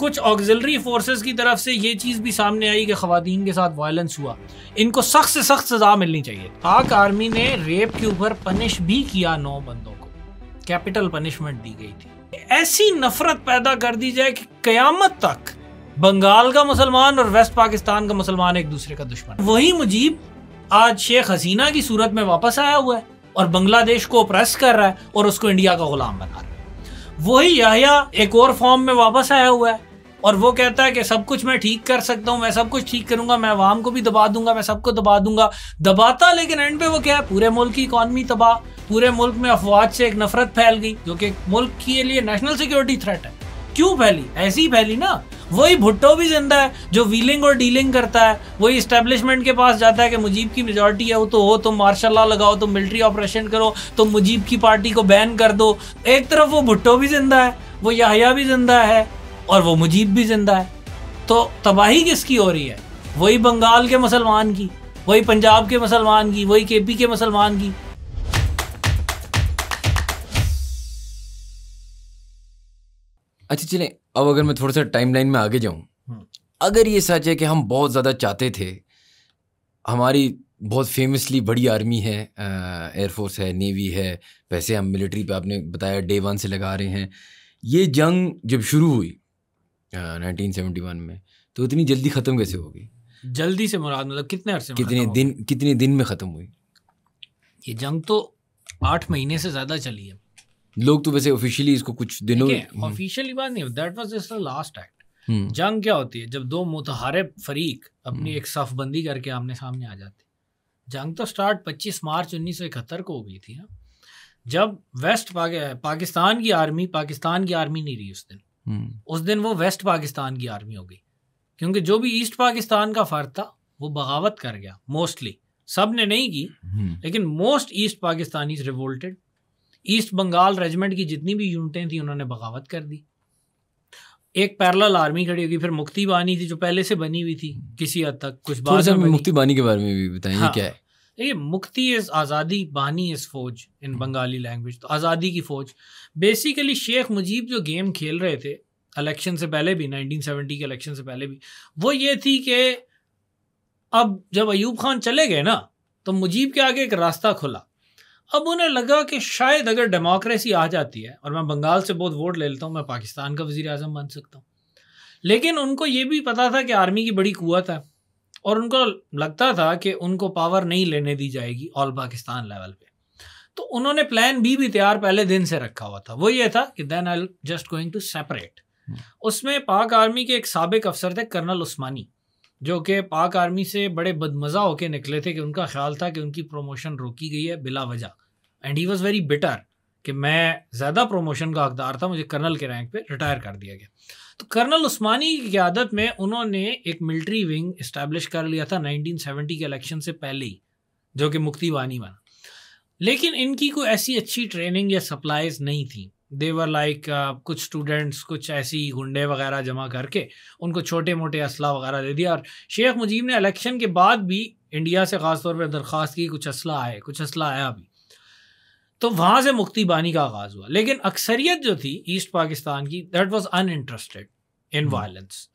कुछ auxiliary forces की तरफ से ये चीज़ भी सामने आई कि खुवान के साथ वायलेंस हुआ इनको सख्त से सख्त सजा मिलनी चाहिए पाक आर्मी ने रेप के ऊपर पनिश भी किया नौ बंदों को कैपिटल पनिशमेंट दी गई थी ऐसी नफरत पैदा कर दी जाए कि कयामत तक बंगाल का मुसलमान और वेस्ट पाकिस्तान का मुसलमान एक दूसरे का दुश्मन वही मुजीब आज शेख हसीना की सूरत में वापस आया हुआ है और बांग्लादेश को प्रेस कर रहा है और उसको इंडिया का गुलाम बना रहा है वही याहिया एक और फॉर्म में वापस आया हुआ है और वो कहता है कि सब कुछ मैं ठीक कर सकता हूँ मैं सब कुछ ठीक करूँगा मैं आवाम को भी दबा दूंगा मैं सबको दबा दूंगा दबाता लेकिन एंड पे वो क्या है पूरे मुल्क की इकानमी तबाह पूरे मुल्क में अफवाज से एक नफरत फैल गई जो कि मुल्क के लिए नेशनल सिक्योरिटी थ्रेट है क्यों फैली ऐसी फैली ना वही भुट्टो भी जिंदा है जो व्हीलिंग और डीलिंग करता है वही इस्टेब्लिशमेंट के पास जाता है कि मुजीब की मेजोरिटी है वो तो हो तुम मार्शल लॉ लगाओ तुम मिलिट्री ऑपरेशन करो तुम मुजीब की पार्टी को बैन कर दो एक तरफ वो भुट्टो भी जिंदा है वो यहाया भी जिंदा है और वो मुजीब भी जिंदा है तो तबाही किसकी हो रही है वही बंगाल के मुसलमान की वही पंजाब के मुसलमान की वही केपी के मुसलमान की अच्छा चले अब अगर मैं थोड़ा सा टाइमलाइन में आगे जाऊं हम्म। अगर ये सच है कि हम बहुत ज़्यादा चाहते थे हमारी बहुत फेमसली बड़ी आर्मी है एयरफोर्स है नेवी है वैसे हम मिलिट्री पे आपने बताया डे वन से लगा रहे हैं ये जंग जब शुरू हुई हाँ, नाइनटीन सेवेंटी वन में तो इतनी जल्दी ख़त्म कैसे हो गई जल्दी से मुराद मतलब कितने अरसे कितने दिन कितने दिन में ख़त्म हुई ये जंग तो आठ महीने से ज़्यादा चली है लोग तो वैसे ऑफिशियली इसको कुछ दिनों ऑफिशियली हम्म। बात नहीं that was just the last act जंग क्या होती है जब दो मुतहारे फरीक अपनी हम्म। एक सफबंदी करके आमने सामने आ जाते जंग तो स्टार्ट 25 मार्च उन्नीस को हो गई थी ना हाँ। जब वेस्ट पाकिस्तान की आर्मी पाकिस्तान की आर्मी नहीं रही उस दिन हम्म। उस दिन वो वेस्ट पाकिस्तान की आर्मी हो गई क्योंकि जो भी ईस्ट पाकिस्तान का फर्द था वो बगावत कर गया मोस्टली सब ने नहीं की हम्म। लेकिन most east Pakistani revolted east Bengal regiment की जितनी भी यूनिटें थी उन्होंने बगावत कर दी एक पैरल आर्मी खड़ी होगी फिर मुक्ति बानी थी जो पहले से बनी हुई थी हम्म। किसी हद तक कुछ बात मुक्ति बानी के बारे में भी बताएंगे हाँ, क्या है देखिए मुक्ति इज़ आज़ादी बानी इज़ फौज इन बंगाली लैंग्वेज तो आज़ादी की फ़ौज बेसिकली शेख मुजीब जो गेम खेल रहे थे इलेक्शन से पहले भी 1970 के इलेक्शन से पहले भी वो ये थी कि अब जब अयूब खान चले गए ना तो मुजीब के आगे एक रास्ता खुला अब उन्हें लगा कि शायद अगर डेमोक्रेसी आ जाती है और मैं बंगाल से बहुत वोट ले लेता हूँ मैं पाकिस्तान का वजीर अजम बन सकता हूँ लेकिन उनको ये भी पता था कि आर्मी की बड़ी कुत है और उनको लगता था कि उनको पावर नहीं लेने दी जाएगी ऑल पाकिस्तान लेवल पे तो उन्होंने प्लान बी भी तैयार पहले दिन से रखा हुआ था वो ये था कि then I just going to separate उसमें पाक आर्मी के एक सबक अफसर थे कर्नल उस्मानी जो कि पाक आर्मी से बड़े बदमज़ा होके निकले थे कि उनका ख्याल था कि उनकी प्रोमोशन रोकी गई है बिला वजह and he was very better कि मैं ज़्यादा प्रोमोशन का हकदार था मुझे कर्नल के रैंक पे रिटायर कर दिया गया तो कर्नल उस्मानी की क्यादत में उन्होंने एक मिलिट्री विंग इस्टेब्लिश कर लिया था 1970 के इलेक्शन से पहले ही जो कि मुक्ति वानी बना लेकिन इनकी कोई ऐसी अच्छी ट्रेनिंग या सप्लाइज नहीं थी देवर लाइक like, uh, कुछ स्टूडेंट्स कुछ ऐसी गुंडे वगैरह जमा करके उनको छोटे मोटे असला वगैरह दे दिया और शेख मुजीब ने इलेक्शन के बाद भी इंडिया से ख़ास तौर पर दरख्वास्त की कुछ असला आए कुछ असला आया भी तो वहाँ से मुक्ति बानी का आगाज़ हुआ लेकिन अक्सरियत जो थी ईस्ट पाकिस्तान की that was interested in violence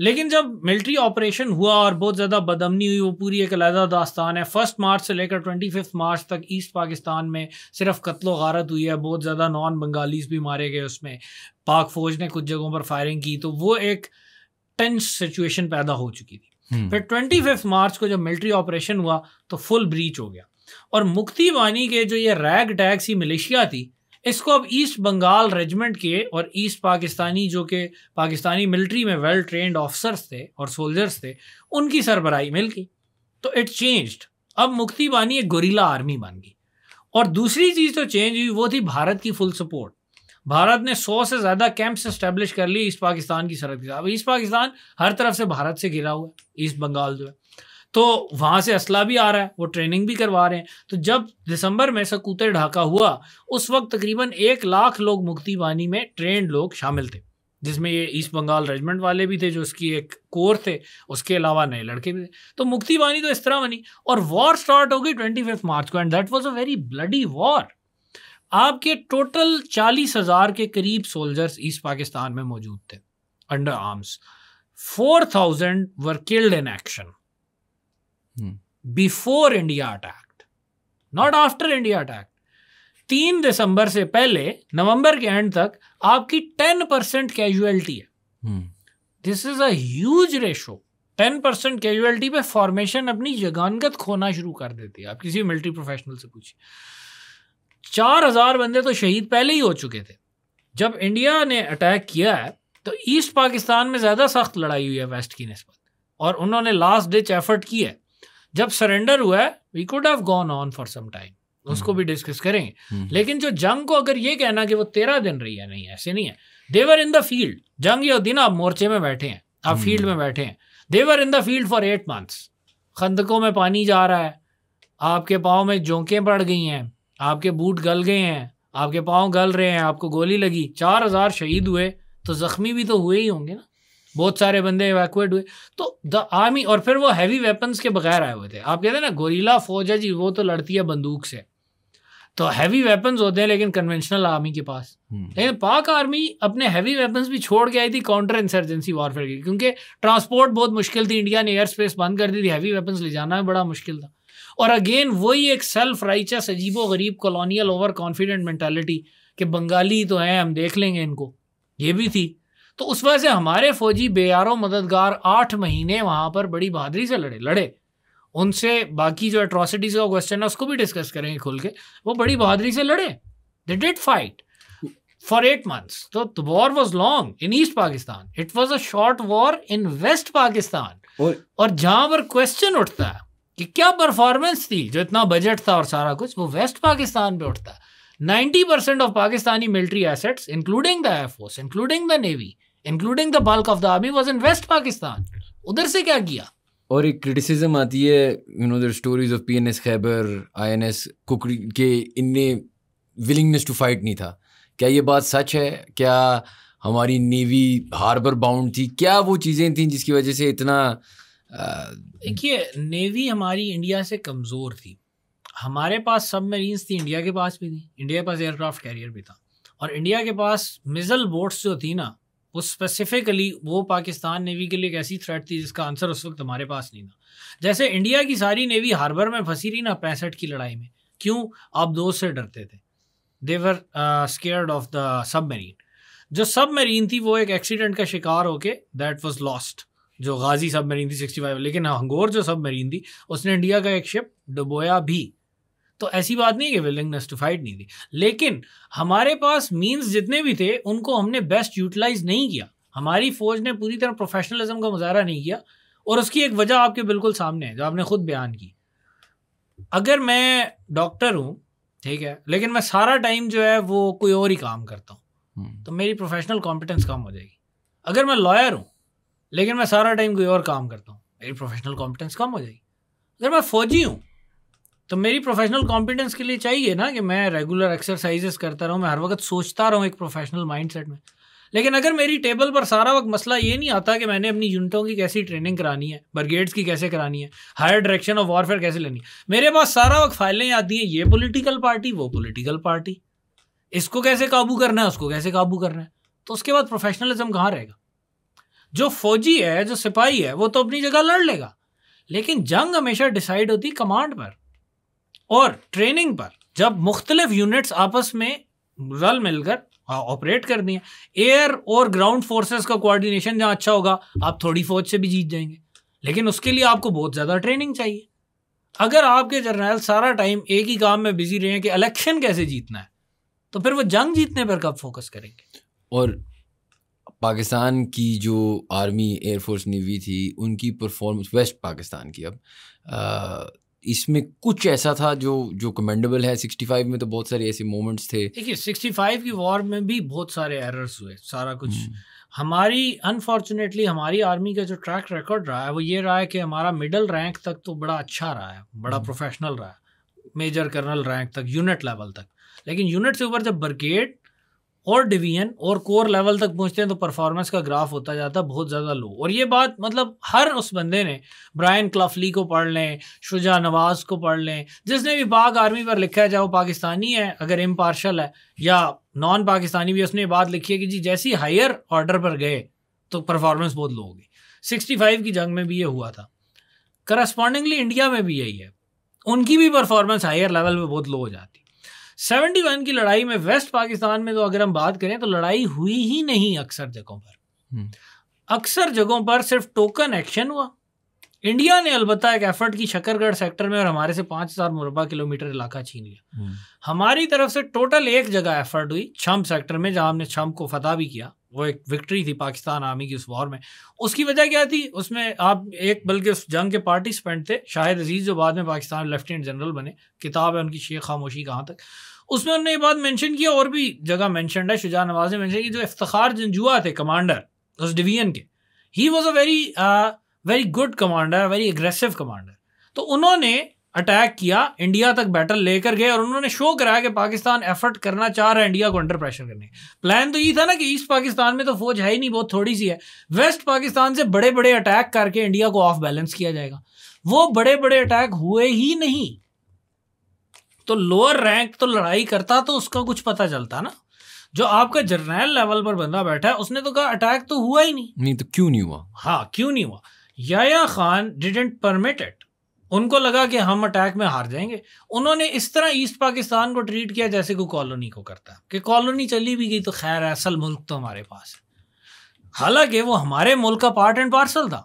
लेकिन जब मिलिट्री ऑपरेशन हुआ और बहुत ज़्यादा बदमनी हुई वो पूरी एक अलहदा दास्तान है फर्स्ट मार्च से लेकर ट्वेंटी फिफ्थ मार्च तक ईस्ट पाकिस्तान में सिर्फ कत्लो गारत हुई है बहुत ज़्यादा नॉन बंगालीज भी मारे गए उसमें पाक फ़ौज ने कुछ जगहों पर फायरिंग की तो वो एक टेंस सिचुएशन पैदा हो चुकी थी हम्म। फिर ट्वेंटी फिफ्थ मार्च को जब मिलिट्री ऑपरेशन हुआ तो फुल ब्रीच हो गया और मुक्ति वानी के जो ये रैग टैग सी मलेशिया थी इसको अब ईस्ट बंगाल रेजिमेंट के और ईस्ट पाकिस्तानी जो कि पाकिस्तानी मिलिट्री में वेल ट्रेंड ऑफिसर्स थे और सोल्जर्स थे उनकी सरबराही मिल गई तो इट चेंज्ड अब मुक्ति वानी एक गोरीला आर्मी बन गई और दूसरी चीज़ जो तो चेंज हुई वो थी भारत की फुल सपोर्ट भारत ने सौ से ज़्यादा कैंप्स इस्टेब्लिश कर लिए ईस्ट पाकिस्तान की सरहद के साथ ईस्ट पाकिस्तान हर तरफ से भारत से घिरा हुआ है ईस्ट बंगाल जो है तो वहाँ से असला भी आ रहा है वो ट्रेनिंग भी करवा रहे हैं तो जब दिसंबर में सकूतर ढाका हुआ उस वक्त तकरीबन एक लाख लोग मुक्ति वानी में ट्रेंड लोग शामिल थे जिसमें ये ईस्ट बंगाल रेजिमेंट वाले भी थे जो उसकी एक कोर थे उसके अलावा नए लड़के भी थे तो मुक्ति वानी तो इस तरह बनी और वॉर स्टार्ट हो गई ट्वेंटी फिफ्थ मार्च को and that was a very bloody war आपके टोटल चालीस हज़ार के करीब सोल्जर्स ईस्ट पाकिस्तान में मौजूद थे under arms four thousand were killed in action before India attacked not after India attacked तीन दिसंबर से पहले नवंबर के एंड तक आपकी टेन परसेंट कैजुअलिटी है this is a ratio ten percent casualty पे फॉर्मेशन अपनी जगानगत खोना शुरू कर देती है आप किसी मिलिट्री प्रोफेशनल से पूछिए चार हजार बंदे तो शहीद पहले ही हो चुके थे जब इंडिया ने अटैक किया है तो ईस्ट पाकिस्तान में ज़्यादा सख्त लड़ाई हुई है वेस्ट की नस्बत और उन्होंने लास्ट डिच एफर्ट की है जब सरेंडर हुआ है we could have gone on for some time उसको हम्म। भी डिस्कस करेंगे हम्म। लेकिन जो जंग को अगर ये कहना कि वो तेरह दिन रही है नहीं ऐसे नहीं है देवर इन द फील्ड जंग ये दिन आप मोर्चे में बैठे हैं आप फील्ड हम्म। में बैठे हैं they were in the field for eight months खंदकों में पानी जा रहा है आपके पाँव में जोंकें पड़ गई हैं आपके बूट गल गए हैं आपके पाँव गल रहे हैं आपको गोली लगी चार हज़ार शहीद हुए तो ज़ख्मी भी तो हुए ही होंगे ना बहुत सारे बंदे इवैकुएट हुए तो द आर्मी और फिर वो हैवी वेपन्स के बगैर आए हुए थे आप कहते हैं ना गोरीला फौज है जी वो तो लड़ती है बंदूक से तो हैवी वेपन्स होते हैं लेकिन कन्वेंशनल आर्मी के पास हम्म। लेकिन पाक आर्मी अपने हैवी वेपन्स भी छोड़ के आई थी काउंटर इंसर्जेंसी वॉरफेयर की क्योंकि ट्रांसपोर्ट बहुत मुश्किल थी इंडिया ने एयर स्पेस बंद कर दी थी हैवी वेपन्स ले जाना बड़ा मुश्किल था और अगेन वही एक सेल्फ राइचस अजीबो गरीब कॉलोनियल ओवर कॉन्फिडेंट मैंटेलिटी कि बंगाली तो हैं हम देख लेंगे इनको ये भी थी तो उस वजह से हमारे फौजी बेयारो मददगार आठ महीने वहाँ पर बड़ी बहादरी से लड़े लड़े उनसे बाकी जो एट्रॉसिटीज़ का क्वेश्चन है उसको भी डिस्कस करेंगे खुल के वो बड़ी बहादरी से लड़े they did fight for eight months तो war was long in east Pakistan it was a short war in waste Pakistan और, जहाँ पर क्वेश्चन उठता है कि क्या परफॉर्मेंस थी जो इतना बजट था और सारा कुछ वो वेस्ट पाकिस्तान पे उठता है ninety percent of Pakistani military assets including the air force including the navy including the bulk of the army was in waste Pakistan उधर से क्या किया और एक क्रिटिसिज्म आती है you know stories of P N S Khyber I N S Kukri के इनमें विलिंगनेस टू फाइट नहीं था क्या ये बात सच है क्या हमारी नेवी हार्बर बाउंड थी क्या वो चीज़ें थी जिसकी वजह से इतना uh, देखिए नेवी हमारी इंडिया से कमज़ोर थी हमारे पास सब मरीन्स थी इंडिया के पास भी थी इंडिया के पास एयरक्राफ्ट कैरियर भी था और इंडिया के पास मिजल बोट्स जो थी ना वो स्पेसिफिकली वो पाकिस्तान नेवी के लिए एक ऐसी थ्रेट थी जिसका आंसर उस वक्त हमारे पास नहीं था जैसे इंडिया की सारी नेवी हार्बर में फंसी रही ना पैंसठ की लड़ाई में क्यों आप दो से डरते थे they were scared of the submarine जो सब मरीन थी वो एक एक्सीडेंट का शिकार होके दैट वॉज लॉस्ट जो गाजी सब मेरीन थी सिक्सटी फाइव लेकिन हंगोर हाँ, जो सब मरीन थी उसने इंडिया का एक शिप डुबोया भी तो ऐसी बात नहीं कि विलिंगनेस टू फाइट नहीं थी लेकिन हमारे पास मीन्स जितने भी थे उनको हमने बेस्ट यूटिलाइज नहीं किया हमारी फौज ने पूरी तरह प्रोफेशनलिज्म का मुजाहरा नहीं किया और उसकी एक वजह आपके बिल्कुल सामने है जो आपने खुद बयान की अगर मैं डॉक्टर हूँ ठीक है लेकिन मैं सारा टाइम जो है वो कोई और ही काम करता हूँ हम्म। तो मेरी प्रोफेशनल कॉम्पिटेंस कम हो जाएगी अगर मैं लॉयर हूँ लेकिन मैं सारा टाइम कोई और काम करता हूँ मेरी प्रोफेशनल कॉम्पिटेंस कम हो जाएगी अगर मैं फौजी हूँ तो मेरी प्रोफेशनल कॉम्पिटेंस के लिए चाहिए ना कि मैं रेगुलर एक्सरसाइजेस करता रहूँ मैं हर वक्त सोचता रहूँ एक प्रोफेशनल माइंडसेट में लेकिन अगर मेरी टेबल पर सारा वक्त मसला ये नहीं आता कि मैंने अपनी यूनिटों की कैसी ट्रेनिंग करानी है ब्रिगेड्स की कैसे करानी है हायर डायरेक्शन ऑफ वॉरफेयर कैसे लेनी है मेरे पास सारा वक्त फाइलें आती हैं ये पॉलिटिकल पार्टी वो पॉलिटिकल पार्टी इसको कैसे काबू करना है उसको कैसे काबू करना है तो उसके बाद प्रोफेशनलिज्म कहाँ रहेगा जो फौजी है जो सिपाही है वो तो अपनी जगह लड़ लेगा लेकिन जंग हमेशा डिसाइड होती कमांड पर और ट्रेनिंग पर जब मुख्तलिफ यूनिट्स आपस में रल मिलकर ऑपरेट कर दिए एयर और ग्राउंड फोर्सेस का कोऑर्डिनेशन जहाँ अच्छा होगा आप थोड़ी फौज से भी जीत जाएंगे लेकिन उसके लिए आपको बहुत ज़्यादा ट्रेनिंग चाहिए अगर आपके जर्नल सारा टाइम एक ही काम में बिजी रहे हैं कि इलेक्शन कैसे जीतना है तो फिर वो जंग जीतने पर कब फोकस करेंगे और पाकिस्तान की जो आर्मी एयरफोर्स नेवी थी उनकी परफॉर्मेंस वेस्ट पाकिस्तान की अब इसमें कुछ ऐसा था जो जो कमेंडेबल है 65 में तो बहुत सारे ऐसे मोमेंट्स थे देखिए 65 की वॉर में भी बहुत सारे एरर्स हुए सारा कुछ हम्म। हमारी अनफॉर्चुनेटली हमारी आर्मी का जो ट्रैक रिकॉर्ड रहा है वो ये रहा है कि हमारा मिडल रैंक तक तो बड़ा अच्छा रहा है बड़ा प्रोफेशनल हम्म। रहा है मेजर कर्नल रैंक तक यूनिट लेवल तक लेकिन यूनिट से ऊपर जब ब्रिगेड और डिवीजन और कोर लेवल तक पहुंचते हैं तो परफॉर्मेंस का ग्राफ होता जाता है बहुत ज़्यादा लो और ये बात मतलब हर उस बंदे ने ब्रायन क्लफली को पढ़ लें शुजा नवाज को पढ़ लें जिसने भी पाक आर्मी पर लिखा है चाहे वो पाकिस्तानी है अगर इम्पार्शल है या नॉन पाकिस्तानी भी उसने बात लिखी है कि जी जैसी हायर ऑर्डर पर गए तो परफॉर्मेंस बहुत लो होगी सिक्सटी फाइव की जंग में भी ये हुआ था करस्पॉन्डिंगली इंडिया में भी यही है उनकी भी परफॉर्मेंस हायर लेवल पर बहुत लो हो जाती सेवेंटी वन की लड़ाई में वेस्ट पाकिस्तान में तो अगर हम बात करें तो लड़ाई हुई ही नहीं अक्सर जगहों पर हम्म। अक्सर जगहों पर सिर्फ टोकन एक्शन हुआ इंडिया ने अलबत्ता एक एफर्ट की शकरगढ़ सेक्टर में और हमारे से पाँच हज़ार मुरबा किलोमीटर इलाका छीन लिया हम्म। हमारी तरफ से टोटल एक जगह एफर्ट हुई छम सेक्टर में जहाँ हमने छम को फतह भी किया वो एक विक्ट्री थी पाकिस्तान आर्मी की उस वॉर में उसकी वजह क्या थी उसमें आप एक बल्कि उस जंग के पार्टिसिपेंट थे शाहिद अजीज़ जो बाद में पाकिस्तान लेफ्टिनेंट जनरल बने किताब है उनकी शेख खामोशी कहाँ तक उसमें उन्होंने ये बात मैंशन किया और भी जगह मैंशन है शुजा नवाज ने मैंशन की जो इफ्तार जंजुआ थे कमांडर उस डिवीजन के he was a very very good commander very aggressive commander तो उन्होंने अटैक किया इंडिया तक बैटल लेकर गए और उन्होंने शो कराया कि पाकिस्तान एफर्ट करना चाह रहा है इंडिया को अंडर प्रेशर करने प्लान तो ये था ना कि ईस्ट पाकिस्तान में तो फौज है ही नहीं बहुत थोड़ी सी है वेस्ट पाकिस्तान से बड़े बड़े अटैक करके इंडिया को ऑफ बैलेंस किया जाएगा वो बड़े बड़े अटैक हुए ही नहीं तो लोअर रैंक तो लड़ाई करता तो उसका कुछ पता चलता ना जो आपका जर्नैल लेवल पर बंदा बैठा है उसने तो कहा अटैक तो हुआ ही नहीं नहीं तो क्यों नहीं हुआ हाँ क्यों नहीं हुआ Yahya Khan didn't permit it उनको लगा कि हम अटैक में हार जाएंगे उन्होंने इस तरह ईस्ट पाकिस्तान को ट्रीट किया जैसे कोई कॉलोनी को करता कि कॉलोनी चली भी गई तो खैर असल मुल्क तो हमारे पास है हालांकि वो हमारे मुल्क का पार्ट एंड पार्सल था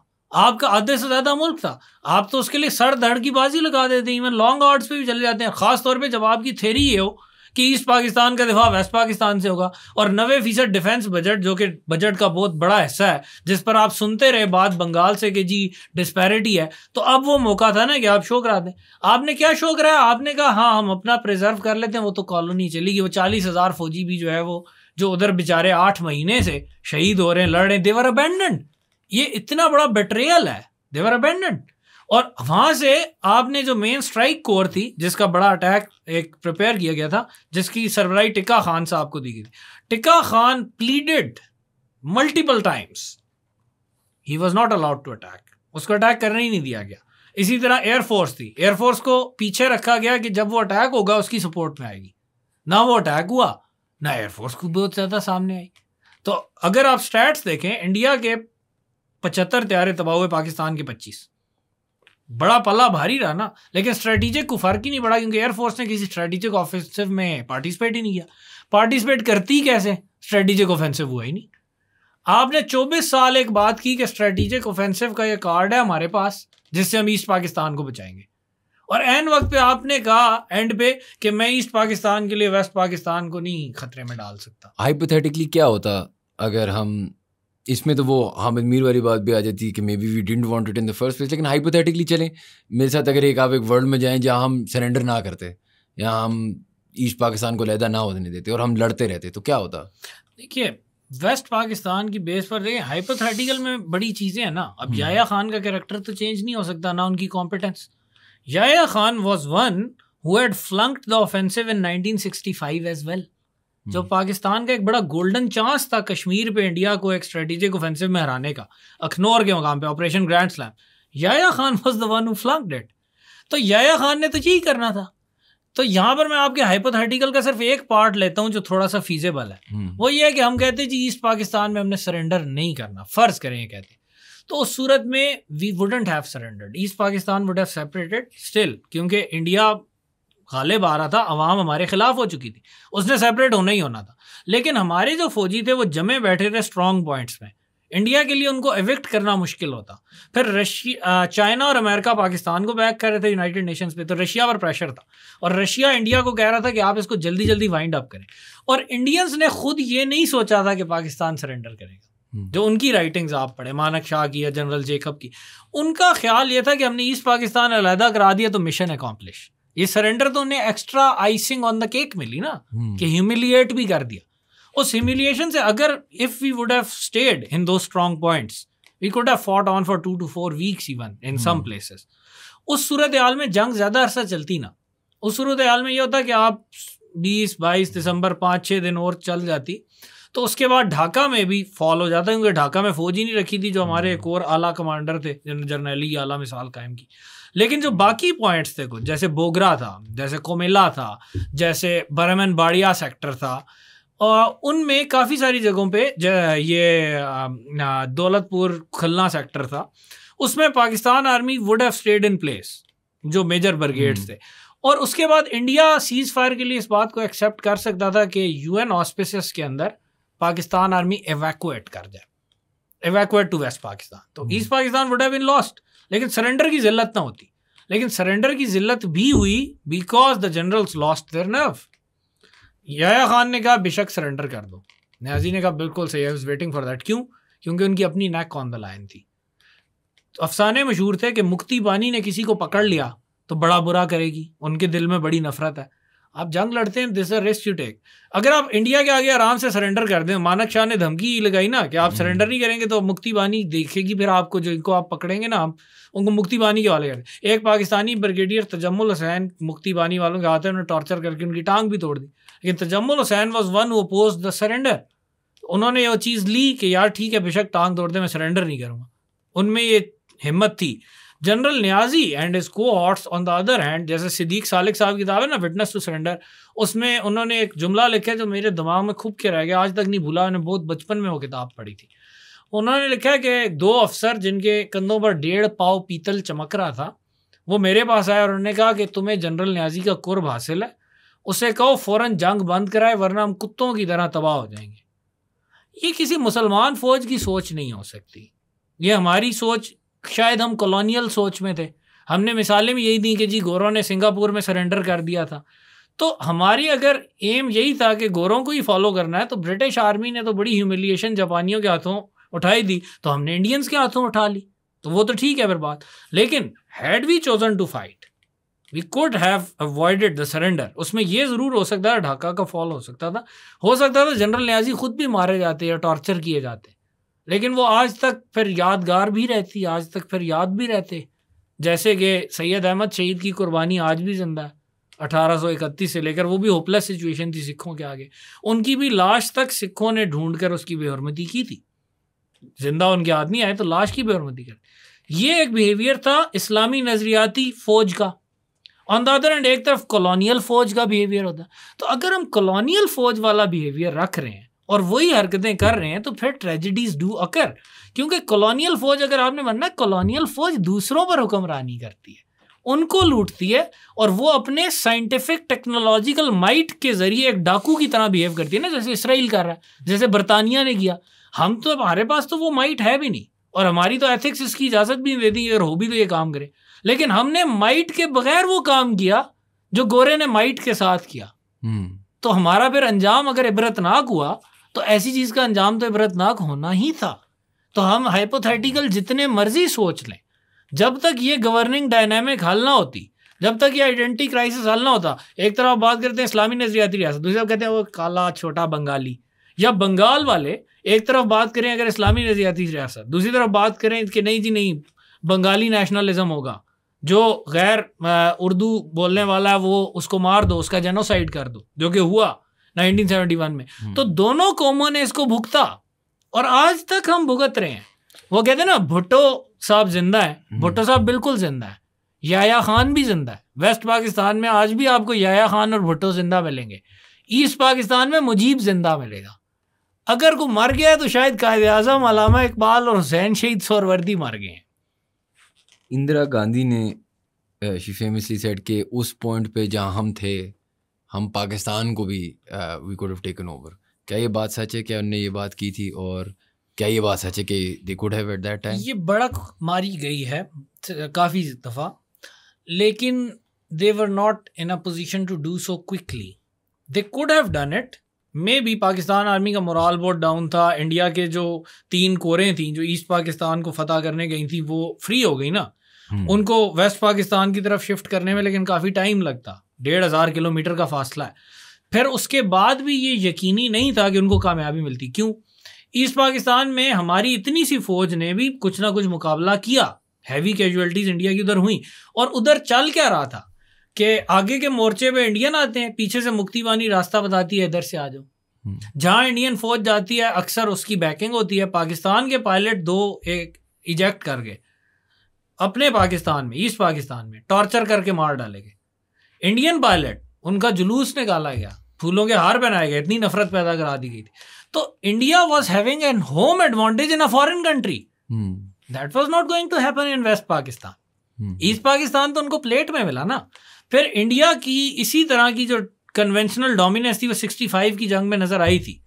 आपका आधे से ज़्यादा मुल्क था आप तो उसके लिए सर दर्द की बाजी लगा देते इवन लॉन्ग आउट्स पे भी चले जाते हैं खास तौर पे जब आपकी थेरी ये हो कि ईस्ट पाकिस्तान का दिफा वेस्ट पाकिस्तान से होगा और नबे फीसद डिफेंस बजट जो कि बजट का बहुत बड़ा हिस्सा है जिस पर आप सुनते रहे बात बंगाल से कि जी डिस्पैरिटी है तो अब वो मौका था ना कि आप शो करा दें आपने क्या शो कराया आपने कहा हाँ हम अपना प्रिजर्व कर लेते हैं वो तो कॉलोनी चली गई वो चालीस हज़ार फौजी भी जो है वो जो उधर बेचारे आठ महीने से शहीद हो रहे हैं लड़ रहे हैं देवर अबेंडेंट ये इतना बड़ा बेटरियल है देवर अबेंडेंट और वहां से आपने जो मेन स्ट्राइक कोर थी जिसका बड़ा अटैक एक प्रिपेयर किया गया था जिसकी सरबराई टिक्का खान साहब को दी गई थी Tikka Khan pleaded multiple times he was not allowed to attack उसको अटैक करने ही नहीं दिया गया इसी तरह एयरफोर्स थी एयरफोर्स को पीछे रखा गया कि जब वो अटैक होगा उसकी सपोर्ट में आएगी ना वो अटैक हुआ ना एयरफोर्स को बहुत ज़्यादा सामने आई तो अगर आप स्टैट्स देखें इंडिया के पचहत्तर त्यारे तबाह हुए पाकिस्तान के पच्चीस बड़ा पल्ला भारी रहा ना लेकिन स्ट्रेटेजिक को फर्क ही नहीं पड़ा क्योंकि एयरफोर्स ने किसी स्ट्रेटेजिक ऑफेंसिव में पार्टिसिपेट ही नहीं किया पार्टिसिपेट करती कैसे स्ट्रेटेजिक ऑफेंसिव हुआ ही नहीं आपने 24 साल एक बात की कि स्ट्रेटेजिक ऑफेंसिव का ये कार्ड है हमारे पास जिससे हम ईस्ट पाकिस्तान को बचाएंगे और एन वक्त पे आपने कहा एंड पे कि मैं ईस्ट पाकिस्तान के लिए वेस्ट पाकिस्तान को नहीं खतरे में डाल सकता हाइपोथेटिकली क्या होता अगर हम इसमें तो वो हामिद मीर वाली बात भी आ जाती है कि maybe we didn't want it in the first place लेकिन हाइपोथेटिकली चलें मेरे साथ अगर एक आप एक वर्ल्ड में जाएँ जहाँ हम सरेंडर ना करते या हम ईस्ट पाकिस्तान को लहदा ना होने देते और हम लड़ते रहते तो क्या होता देखिए वेस्ट पाकिस्तान की बेस पर देखें हाइपोथेटिकल में बड़ी चीज़ें हैं ना अब याया हम्म। खान का कैरेक्टर तो चेंज नहीं हो सकता ना उनकी competence Yahya Khan was one who'd had flunked the offensive in five as well जब हम्म। पाकिस्तान का एक बड़ा गोल्डन चांस था कश्मीर पे इंडिया को एक स्ट्रेटेजिक ऑफेंसिव में हराने का अखनौर के मकाम पे operation grand slam Yahya Khan was the one flunked that तो याया खान ने तो यही करना था तो यहाँ पर मैं आपके हाइपोथेटिकल का सिर्फ एक पार्ट लेता हूँ जो थोड़ा सा फीजेबल है हम्म। वो ये है कि हम कहते हैं जी ईस्ट पाकिस्तान में हमने सरेंडर नहीं करना फ़र्ज़ करें ये कहते तो उस सूरत में we wouldn't have surrendered east Pakistan would have separated still क्योंकि इंडिया गालिब आ रहा था अवाम हमारे खिलाफ हो चुकी थी उसने सेपरेट होना ही होना था लेकिन हमारे जो फौजी थे वो जमे बैठे थे स्ट्रॉन्ग पॉइंट्स में इंडिया के लिए उनको एविक्ट करना मुश्किल होता फिर रशिया चाइना और अमेरिका पाकिस्तान को बैक कर रहे थे यूनाइटेड नेशंस पे तो रशिया पर प्रेशर था और रशिया इंडिया को कह रहा था कि आप इसको जल्दी जल्दी वाइंड अप करें और इंडियंस ने खुद ये नहीं सोचा था कि पाकिस्तान सरेंडर करेगा हम्म। जो उनकी राइटिंग्स आप पढ़े मानक शाह की या जनरल जेकब की उनका ख्याल ये था कि हमने ईस्ट पाकिस्तान अलहदा करा दिया तो मिशन अकॉम्पलिश ये सरेंडर तो उन्हें extra icing on the cake मिली ना हम्म। कि ह्यूमिलिएट भी कर दिया उस ह्यूमिलिएशन से अगर if we would have stayed in दो strong points we could have fought on for two to four weeks even in some places उस सूरत हाल में जंग ज़्यादा अरसा चलती ना उस सूरत हाल में ये होता कि आप बीस बाईस दिसंबर पाँच छः दिन और चल जाती तो उसके बाद ढाका में भी फॉल हो जाता है क्योंकि ढाका में फौज ही नहीं रखी थी जो हमारे हम्म। एक और आला कमांडर थे जनरल जर्नैली आला मिसाल कायम की लेकिन जो बाकी पॉइंट्स थे कुछ जैसे बोगरा था जैसे कोमेला था जैसे बरमन बाड़िया सेक्टर था और उनमें काफ़ी सारी जगहों पे ये दौलतपुर खुलना सेक्टर था उसमें Pakistan army would have stayed in place जो मेजर हम्म। ब्रिगेड्स थे और उसके बाद इंडिया सीज फायर के लिए इस बात को एक्सेप्ट कर सकता था कि यूएन ऑस्पिस के अंदर पाकिस्तान आर्मी एवैकुएट कर जाए एवैकुएट टू वेस्ट पाकिस्तान तो East Pakistan would have been lost लेकिन सरेंडर की जिल्लत ना होती लेकिन सरेंडर की जिल्लत भी हुई because the generals lost their nerve या खान ने कहा बेशक सरेंडर कर दो न्याजी ने कहा बिल्कुल सही I was waiting for that क्यों क्योंकि उनकी अपनी नैक ऑन द लाइन थी तो अफसाने मशहूर थे कि मुक्ति बानी ने किसी को पकड़ लिया तो बड़ा बुरा करेगी उनके दिल में बड़ी नफरत है आप जंग लड़ते हैं this a risk you take अगर आप इंडिया के आगे आराम से सरेंडर कर दें मानक शाह ने धमकी लगाई ना कि आप सरेंडर हम्म। नहीं करेंगे तो मुक्ति बानी देखेगी फिर आपको जो इनको आप पकड़ेंगे ना हम उनको मुक्ति बानी के वाले करें एक पाकिस्तानी ब्रिगेडियर तजमुल हुसैन मुक्ति बानी वालों के हाथ उन्होंने टॉर्चर करके उनकी टांग भी तोड़ दी लेकिन Tajammul Hussain was one who opposed the surrender उन्होंने वो चीज़ ली कि यार ठीक है बेशक टांग तोड़ दे मैं सरेंडर नहीं करूँगा उनमें ये हिम्मत थी general Niazi and his cohorts on the other hand जैसे सिद्दीक सालिक साहब की किताब है ना विटनेस टू सरेंडर उसमें उन्होंने एक जुमला लिखा जो मेरे दिमाग में खूब के रह गया आज तक नहीं भूला मैंने बहुत बचपन में वो किताब पढ़ी थी उन्होंने लिखा है कि दो अफसर जिनके कंधों पर डेढ़ पाव पीतल चमक रहा था वो मेरे पास आया और उन्होंने कहा कि तुम्हें जनरल न्याजी का कुर्ब हासिल है उसे कहो फ़ौरन जंग बंद कराए वरना हम कुत्तों की तरह तबाह हो जाएंगे ये किसी मुसलमान फ़ौज की सोच नहीं हो सकती ये हमारी सोच शायद हम कॉलोनियल सोच में थे हमने मिसालें भी यही दी कि जी गोरों ने सिंगापुर में सरेंडर कर दिया था तो हमारी अगर एम यही था कि गोरों को ही फॉलो करना है तो ब्रिटिश आर्मी ने तो बड़ी ह्यूमिलिएशन जापानियों के हाथों उठाई दी तो हमने इंडियंस के हाथों उठा ली तो वो तो ठीक है फिर बात लेकिन had we chosen to fight we could have avoided the surrender उसमें ये ज़रूर हो सकता है ढाका का फॉल हो सकता था हो सकता था जनरल न्याजी खुद भी मारे जाते या टॉर्चर किए जाते लेकिन वो आज तक फिर यादगार भी रहती आज तक फिर याद भी रहते जैसे कि सैयद अहमद शहीद की कुर्बानी आज भी ज़िंदा है अठारह से लेकर वो भी होपलेस सिचुएशन थी सिखों के आगे उनकी भी लाश तक सिखों ने ढूंढ कर उसकी बेहरमती की थी जिंदा उनके आदमी आए तो लाश की बेहरमती कर ये एक बिहेवियर था इस्लामी नज़रियाती फ़ौज का ऑन द अदर एंड एक तरफ कॉलोनियल फ़ौज का बिहेवियर होता तो अगर हम कॉलोनियल फ़ौज वाला बिहेवियर रख रहे हैं और वही हरकतें कर रहे हैं तो फिर ट्रेजिडीज डू अकर क्योंकि कॉलोनियल फौज अगर आपने मानना कॉलोनियल फौज दूसरों पर हुक्मरानी करती है उनको लूटती है और वो अपने साइंटिफिक टेक्नोलॉजिकल माइट के जरिए एक डाकू की तरह बिहेव करती है ना जैसे इसराइल कर रहा है जैसे बरतानिया ने किया हम तो हमारे पास तो वो माइट है भी नहीं और हमारी तो एथिक्स इसकी इजाज़त भी नहीं देती अगर हो भी तो ये काम करे लेकिन हमने माइट के बगैर वो काम किया जो गोरे ने माइट के साथ किया हम्म। तो हमारा फिर अंजाम अगर इबरतनाक हुआ तो ऐसी चीज़ का अंजाम तो इबरतनाक होना ही था तो हम हाइपोथेटिकल जितने मर्जी सोच लें जब तक ये गवर्निंग डायनामिक हल ना होती जब तक ये आइडेंटिटी क्राइसिस हल ना होता एक तरफ बात करते हैं इस्लामी नजरियाती रियासत दूसरी तरफ कहते हैं वो काला छोटा बंगाली या बंगाल वाले एक तरफ बात करें अगर इस्लामी नजरियाती रियासत दूसरी तरफ बात करें कि नहीं जी नहीं बंगाली नेशनलिज्म होगा जो गैर उर्दू बोलने वाला है वो उसको मार दो उसका जेनोसाइड कर दो जो कि हुआ 1971 में हम्म। तो दोनों कौमों ने इसको भुगता और आज तक हम भुगत रहे हैं वो कहते हैं ना भुट्टो साहब जिंदा है हम्म। भुट्टो साहब बिल्कुल जिंदा है याया खान भी जिंदा है वेस्ट पाकिस्तान में आज भी आपको याया खान और भुट्टो जिंदा मिलेंगे ईस्ट पाकिस्तान में मुजीब जिंदा मिलेगा अगर कोई मर गया तो शायद कायद अजम अलामा इकबाल और हुसैन शहीद सोरवर्दी मर गए हैं इंदिरा गांधी ने शी फेमसली सेट के उस पॉइंट पे जहाँ हम थे हम पाकिस्तान को भी we could have taken over क्या ये बात सच है क्या उनने ये बात की थी और क्या ये बात सच है कि they could have at that time ये बड़क मारी गई है काफ़ी दफ़ा लेकिन they were not in a position to do so quickly they could have done it मे भी पाकिस्तान आर्मी का मोरल बहुत डाउन था इंडिया के जो तीन कोरें थी जो ईस्ट पाकिस्तान को फतेह करने गई थी वो फ्री हो गई ना हम्म। उनको वेस्ट पाकिस्तान की तरफ शिफ्ट करने में लेकिन काफ़ी टाइम लगता डेढ़ हज़ार किलोमीटर का फासला है फिर उसके बाद भी ये यकीनी नहीं था कि उनको कामयाबी मिलती क्यों ईस्ट पाकिस्तान में हमारी इतनी सी फौज ने भी कुछ ना कुछ मुकाबला किया हैवी कैजुअलिटीज़ इंडिया की उधर हुई और उधर चल क्या रहा था कि आगे के मोर्चे पे इंडियन आते हैं पीछे से मुक्ति वानी रास्ता बताती है इधर से आ जाओ हम्म। जहाँ इंडियन फौज जाती है अक्सर उसकी बैकिंग होती है पाकिस्तान के पायलट दो एक इजेक्ट कर गए अपने पाकिस्तान में ईस्ट पाकिस्तान में टॉर्चर करके मार डाले गए इंडियन पायलट उनका जुलूस निकाला गया फूलों के हार पहनाए गए इतनी नफरत पैदा करा दी गई थी तो India was having an home advantage in a foreign country that was not going to happen in waste Pakistan East Pakistan तो उनको प्लेट में मिला ना फिर इंडिया की इसी तरह की जो कन्वेंशनल डोमिनेंस थी वो 65 की जंग में नजर आई थी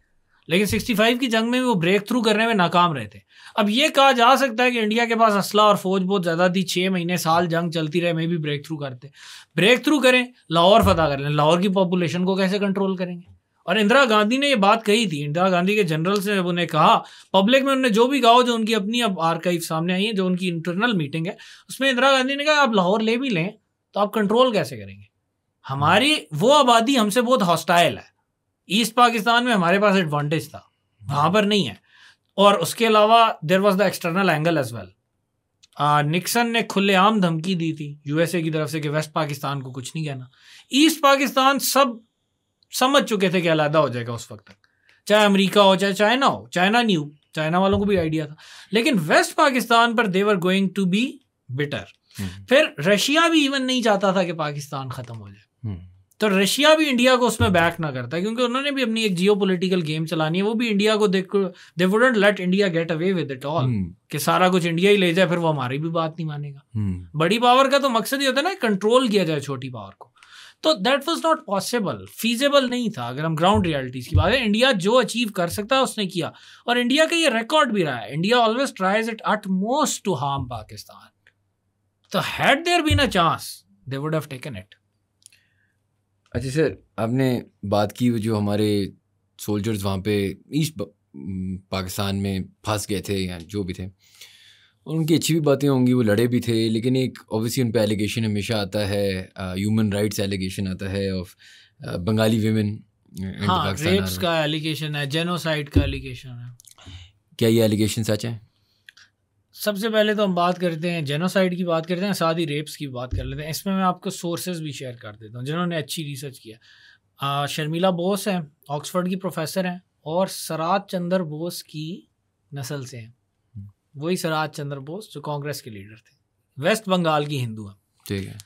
लेकिन 65 की जंग में वो ब्रेक थ्रू करने में नाकाम रहे थे अब ये कहा जा सकता है कि इंडिया के पास असला और फौज बहुत ज़्यादा थी छः महीने साल जंग चलती रहे मे भी ब्रेक थ्रू करते ब्रेक थ्रू करें लाहौर फतह कर लें लाहौर की पॉपुलेशन को कैसे कंट्रोल करेंगे और इंदिरा गांधी ने ये बात कही थी इंदिरा गांधी के जनरल से जब उन्हें कहा पब्लिक में उन्होंने जो भी कहा जो उनकी अपनी अब आर्काइव सामने आई है जो उनकी इंटरनल मीटिंग है उसमें इंदिरा गांधी ने कहा आप लाहौर ले भी लें तो आप कंट्रोल कैसे करेंगे हमारी वो आबादी हमसे बहुत हॉस्टाइल है ईस्ट पाकिस्तान में हमारे पास एडवांटेज था वहाँ पर नहीं है और उसके अलावा there was the external angle as well Nixon ने खुलेआम धमकी दी थी यूएसए की तरफ से कि वेस्ट पाकिस्तान को कुछ नहीं कहना ईस्ट पाकिस्तान सब समझ चुके थे कि अलहदा हो जाएगा उस वक्त तक चाहे अमेरिका हो चाहे चाइना हो चाइना नहीं हो चाइना वालों को भी आइडिया था लेकिन वेस्ट पाकिस्तान पर they're going to be bitter फिर रशिया भी इवन नहीं चाहता था कि पाकिस्तान ख़त्म हो जाए हम्म। तो रशिया भी इंडिया को उसमें बैक ना करता क्योंकि उन्होंने भी अपनी एक जियो पोलिटिकल गेम चलानी है वो भी इंडिया को देख they wouldn't let India get away with it all कि सारा कुछ इंडिया ही ले जाए फिर वो हमारी भी बात नहीं मानेगा hmm. बड़ी पावर का तो मकसद ही होता है ना कंट्रोल किया जाए छोटी पावर को तो that was not possible feasible नहीं था अगर हम ग्राउंड रियलिटीज की बात है इंडिया जो अचीव कर सकता है उसने किया और इंडिया का ये रिकॉर्ड भी रहा है India always tries it at most to harm Pakistan तो had there been a chance they would have taken it अच्छा सर आपने बात की वो जो हमारे सोल्जर्स वहाँ पे ईस्ट पाकिस्तान में फंस गए थे या जो भी थे उनकी अच्छी भी बातें होंगी वो लड़े भी थे लेकिन एक ऑब्वियसली उन पर एलिगेशन हमेशा आता है ह्यूमन राइट्स एलिगेशन आता है ऑफ बंगाली वेमेन हाँ का एलिगेशन है जेनोसाइड का एलिगेशन है क्या ये एलिगेशन सच है सबसे पहले तो हम बात करते हैं जेनोसाइड की बात करते हैं साथ ही रेप्स की बात कर लेते हैं इसमें मैं आपको सोर्सेज भी शेयर कर देता हूँ जिन्होंने अच्छी रिसर्च किया शर्मिला बोस हैं ऑक्सफर्ड की प्रोफेसर हैं और सराज चंद्र बोस की नस्ल से हैं हम्म। वही सराज चंद्र बोस जो कांग्रेस के लीडर थे वेस्ट बंगाल की हिंदू हैं ठीक है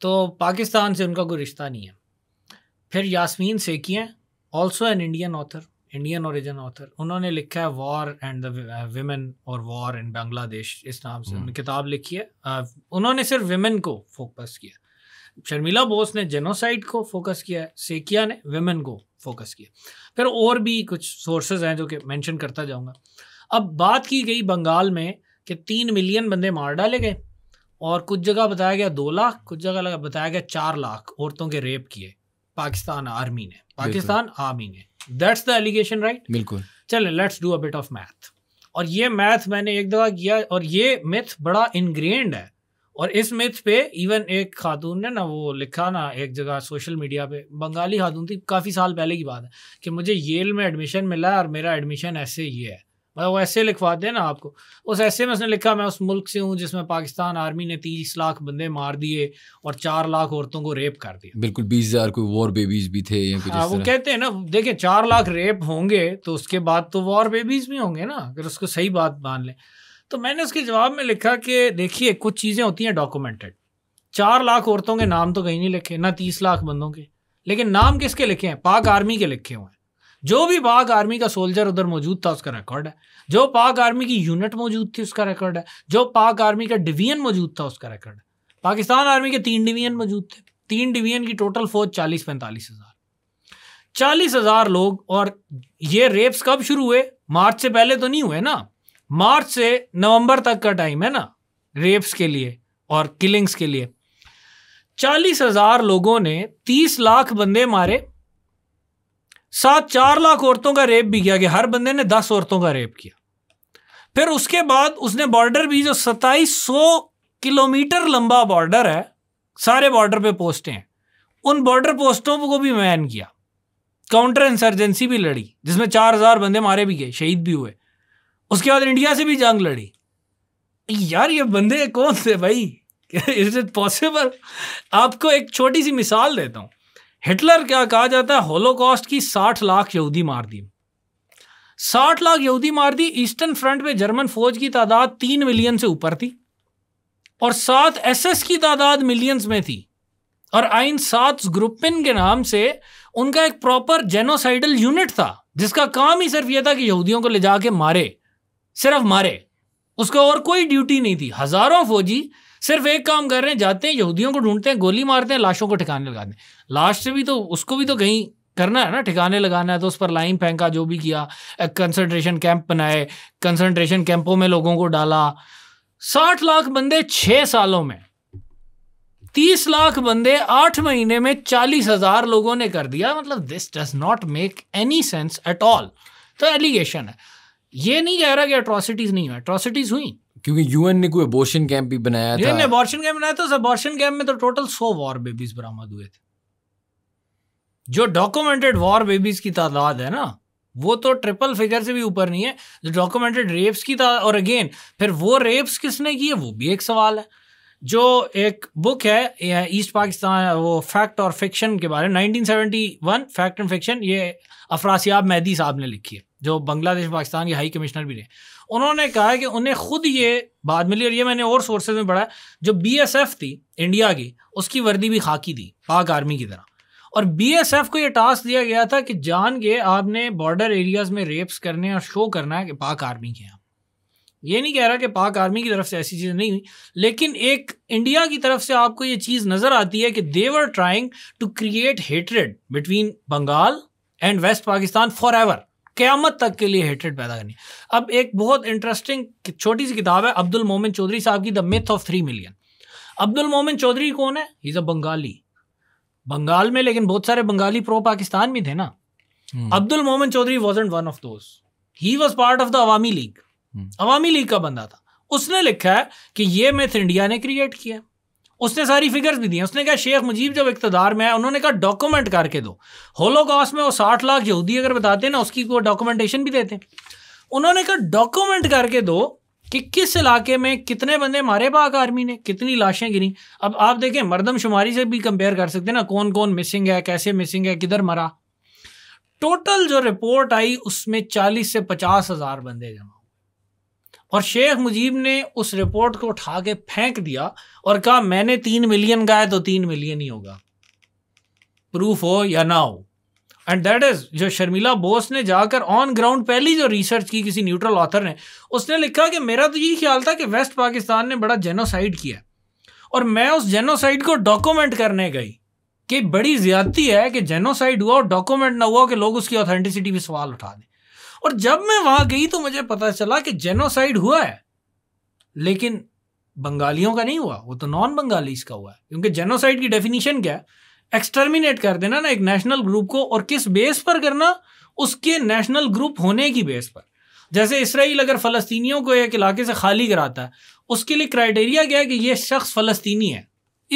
तो पाकिस्तान से उनका कोई रिश्ता नहीं है फिर यासमीन सेकी हैं also an Indian author Indian origin author उन्होंने लिखा है वॉर एंड द और वॉर इन बांग्लादेश इस नाम से उन्होंने hmm. किताब लिखी है uh, उन्होंने सिर्फ विमेन को फोकस किया शर्मिला बोस ने जेनोसाइड को फोकस किया है सेकिया ने वेमेन को फोकस किया फिर और भी कुछ सोर्सेज हैं जो कि मैंशन करता जाऊँगा अब बात की गई बंगाल में कि तीन मिलियन बंदे मार डाले गए और कुछ जगह बताया गया दो लाख कुछ जगह बताया गया चार लाख औरतों के रेप किए पाकिस्तान आर्मी ने पाकिस्तान आर्मी ने दैट्स द एलिगेशन राइट बिल्कुल चले let's do a bit of math और ये मैथ मैंने एक दफ़ा किया और ये मिथ बड़ा इनग्रेंड है और इस मिथ पे इवन एक खातून ने ना वो लिखा ना एक जगह सोशल मीडिया पे बंगाली खातून थी काफ़ी साल पहले की बात है कि मुझे येल में एडमिशन मिला और मेरा एडमिशन ऐसे ही है मतलब वो ऐसे लिखवा दे ना आपको उस ऐसे में उसने लिखा मैं उस मुल्क से हूँ जिसमें पाकिस्तान आर्मी ने तीस लाख बंदे मार दिए और चार लाख औरतों को रेप कर दिया बिल्कुल बीस हज़ार कोई वॉर बेबीज भी थे या कुछ हाँ, वो कहते हैं ना देखिए चार लाख रेप होंगे तो उसके बाद तो वॉर बेबीज भी होंगे ना अगर उसको सही बात मान लें तो मैंने उसके जवाब में लिखा कि देखिए कुछ चीज़ें होती हैं डॉक्यूमेंटेड चार लाख औरतों के नाम तो कहीं नहीं लिखे ना तीस लाख बंदों के लेकिन नाम किसके लिखे हैं पाक आर्मी के लिखे हुए हैं जो भी पाक आर्मी का सोल्जर उधर मौजूद था उसका रिकॉर्ड है जो पाक आर्मी की यूनिट मौजूद थी उसका रिकॉर्ड है जो पाक आर्मी का डिवीजन मौजूद था उसका रिकॉर्ड है पाकिस्तान आर्मी के तीन डिवीजन मौजूद थे तीन डिवीजन की टोटल फौज चालीस पैंतालीस हज़ार चालीस हज़ार लोग और ये रेप्स कब शुरू हुए मार्च से पहले तो नहीं हुए ना मार्च से नवंबर तक का टाइम है ना रेप्स के लिए और किलिंग्स के लिए चालीस हज़ार लोगों ने तीस लाख बंदे मारे साथ चार लाख औरतों का रेप भी किया गया हर बंदे ने दस औरतों का रेप किया फिर उसके बाद उसने बॉर्डर भी जो सताईस सौ किलोमीटर लंबा बॉर्डर है सारे बॉर्डर पे पोस्टें हैं उन बॉर्डर पोस्टों को भी मैन किया काउंटर इंसर्जेंसी भी लड़ी जिसमें चार हजार बंदे मारे भी गए शहीद भी हुए उसके बाद इंडिया से भी जंग लड़ी यार ये बंदे कौन थे भाई इज इट पॉसिबल आपको एक छोटी सी मिसाल देता हूँ हिटलर क्या कहा जाता है होलोकॉस्ट की साठ लाख यहूदी मार दी साठ लाख यहूदी मार दी ईस्टर्न फ्रंट पे जर्मन फौज की तादाद तीन मिलियन से ऊपर थी और सात एसएस की तादाद मिलियंस में थी और आइन सात ग्रुपिन के नाम से उनका एक प्रॉपर जेनोसाइडल यूनिट था जिसका काम ही सिर्फ यह था कि यहूदियों को ले जाके मारे सिर्फ मारे उसका और कोई ड्यूटी नहीं थी हजारों फौजी सिर्फ एक काम कर रहे हैं जाते हैं यहूदियों को ढूंढते हैं गोली मारते हैं लाशों को ठिकाने लगाते हैं लाश से भी तो उसको भी तो कहीं करना है ना ठिकाने लगाना है तो उस पर लाइन फेंका जो भी किया कंसंट्रेशन कैंप बनाए कंसनट्रेशन कैंपों में लोगों को डाला साठ लाख बंदे छः सालों में तीस लाख बंदे आठ महीने में चालीस हजार लोगों ने कर दिया मतलब this does not make any sense at all तो एलिगेशन है ये नहीं कह रहा कि अट्रॉसिटीज़ नहीं हुई अट्रॉसिटीज़ हुई क्योंकि यूएन ने कोई अबॉर्शन कैंप भी बनाया था ने अबॉर्शन कैंप बनाया था अबॉर्शन कैंप में तो टोटल सौ वॉर बेबीज बरामद हुए थे जो डॉक्यूमेंटेड वॉर बेबीज की तादाद है ना वो तो ट्रिपल फिगर से भी ऊपर नहीं है जो डॉक्यूमेंटेड रेप्स की था और अगेन फिर वो रेप्स किसने किए वो भी एक सवाल है जो एक बुक है ईस्ट पाकिस्तान वो फैक्ट और फिक्शन के बारे में 1971 फैक्ट एंड फिक्शन ये अफरासियाब मेहदी साहब ने लिखी है जो बांग्लादेश पाकिस्तान के हाई कमिश्नर भी रहे उन्होंने कहा है कि उन्हें खुद ये बात मिली और ये मैंने और सोर्सेज में पढ़ा जो बीएसएफ थी इंडिया की उसकी वर्दी भी खाकी थी पाक आर्मी की तरह और बीएसएफ को ये टास्क दिया गया था कि जान के आपने बॉर्डर एरियाज में रेप्स करने और शो करना है कि पाक आर्मी के यहाँ ये नहीं कह रहा कि पाक आर्मी की तरफ से ऐसी चीज़ नहीं हुई लेकिन एक इंडिया की तरफ से आपको ये चीज़ नज़र आती है कि they're trying to create hatred between Bengal and West Pakistan forever क़्यामत तक के लिए हेटरेड पैदा करनी अब एक बहुत इंटरेस्टिंग छोटी सी किताब है अब्दुल मोमिन चौधरी साहब की the myth of three million Abdul Momin Chaudhry कौन है इज़ अ बंगाली बंगाल में लेकिन बहुत सारे बंगाली प्रो पाकिस्तान भी थे ना हम्म। Abdul Momin Chaudhry was one of those he was part of the Awami League Awami League का बंदा था उसने लिखा है कि ये मिथ इंडिया ने क्रिएट किया उसने सारी फिगर्स भी दी उसने कहा शेख मुजीब जब इकतदार में आया उन्होंने कहा डॉक्यूमेंट करके दो होलोकॉस्ट में वो साठ लाख यहूदी अगर बताते हैं ना उसकी वो डॉक्यूमेंटेशन भी देते हैं उन्होंने कहा डॉक्यूमेंट करके दो कि किस इलाके में कितने बंदे मारे पाक आर्मी ने कितनी लाशें गिरी अब आप देखें मरदम शुमारी से भी कंपेयर कर सकते हैं ना कौन कौन मिसिंग है कैसे मिसिंग है किधर मरा टोटल जो रिपोर्ट आई उसमें चालीस से पचास हज़ार बंदे जमा और शेख मुजीब ने उस रिपोर्ट को उठा के फेंक दिया और कहा मैंने तीन मिलियन गाए तो तीन मिलियन ही होगा प्रूफ हो या ना हो एंड दैट इज़ जो शर्मिला बोस ने जाकर ऑन ग्राउंड पहली जो रिसर्च की किसी न्यूट्रल ऑथर ने उसने लिखा कि मेरा तो यही ख्याल था कि वेस्ट पाकिस्तान ने बड़ा जेनोसाइड किया और मैं उस जेनोसाइड को डॉक्यूमेंट करने गई कि बड़ी ज्यादती है कि जेनोसाइड हुआ और डॉक्यूमेंट ना हुआ कि लोग उसकी ऑथेंटिसिटी पर सवाल उठा दें और जब मैं वहां गई तो मुझे पता चला कि जेनोसाइड हुआ है लेकिन बंगालियों का नहीं हुआ वो तो नॉन बंगालीज का हुआ है क्योंकि जेनोसाइड की डेफिनेशन क्या है एक्सटर्मिनेट कर देना ना एक नेशनल ग्रुप को और किस बेस पर करना उसके नेशनल ग्रुप होने की बेस पर जैसे इसराइल अगर फ़लस्तीनियों को एक इलाके से खाली कराता है उसके लिए क्राइटेरिया क्या है कि ये शख्स फ़लस्तीनी है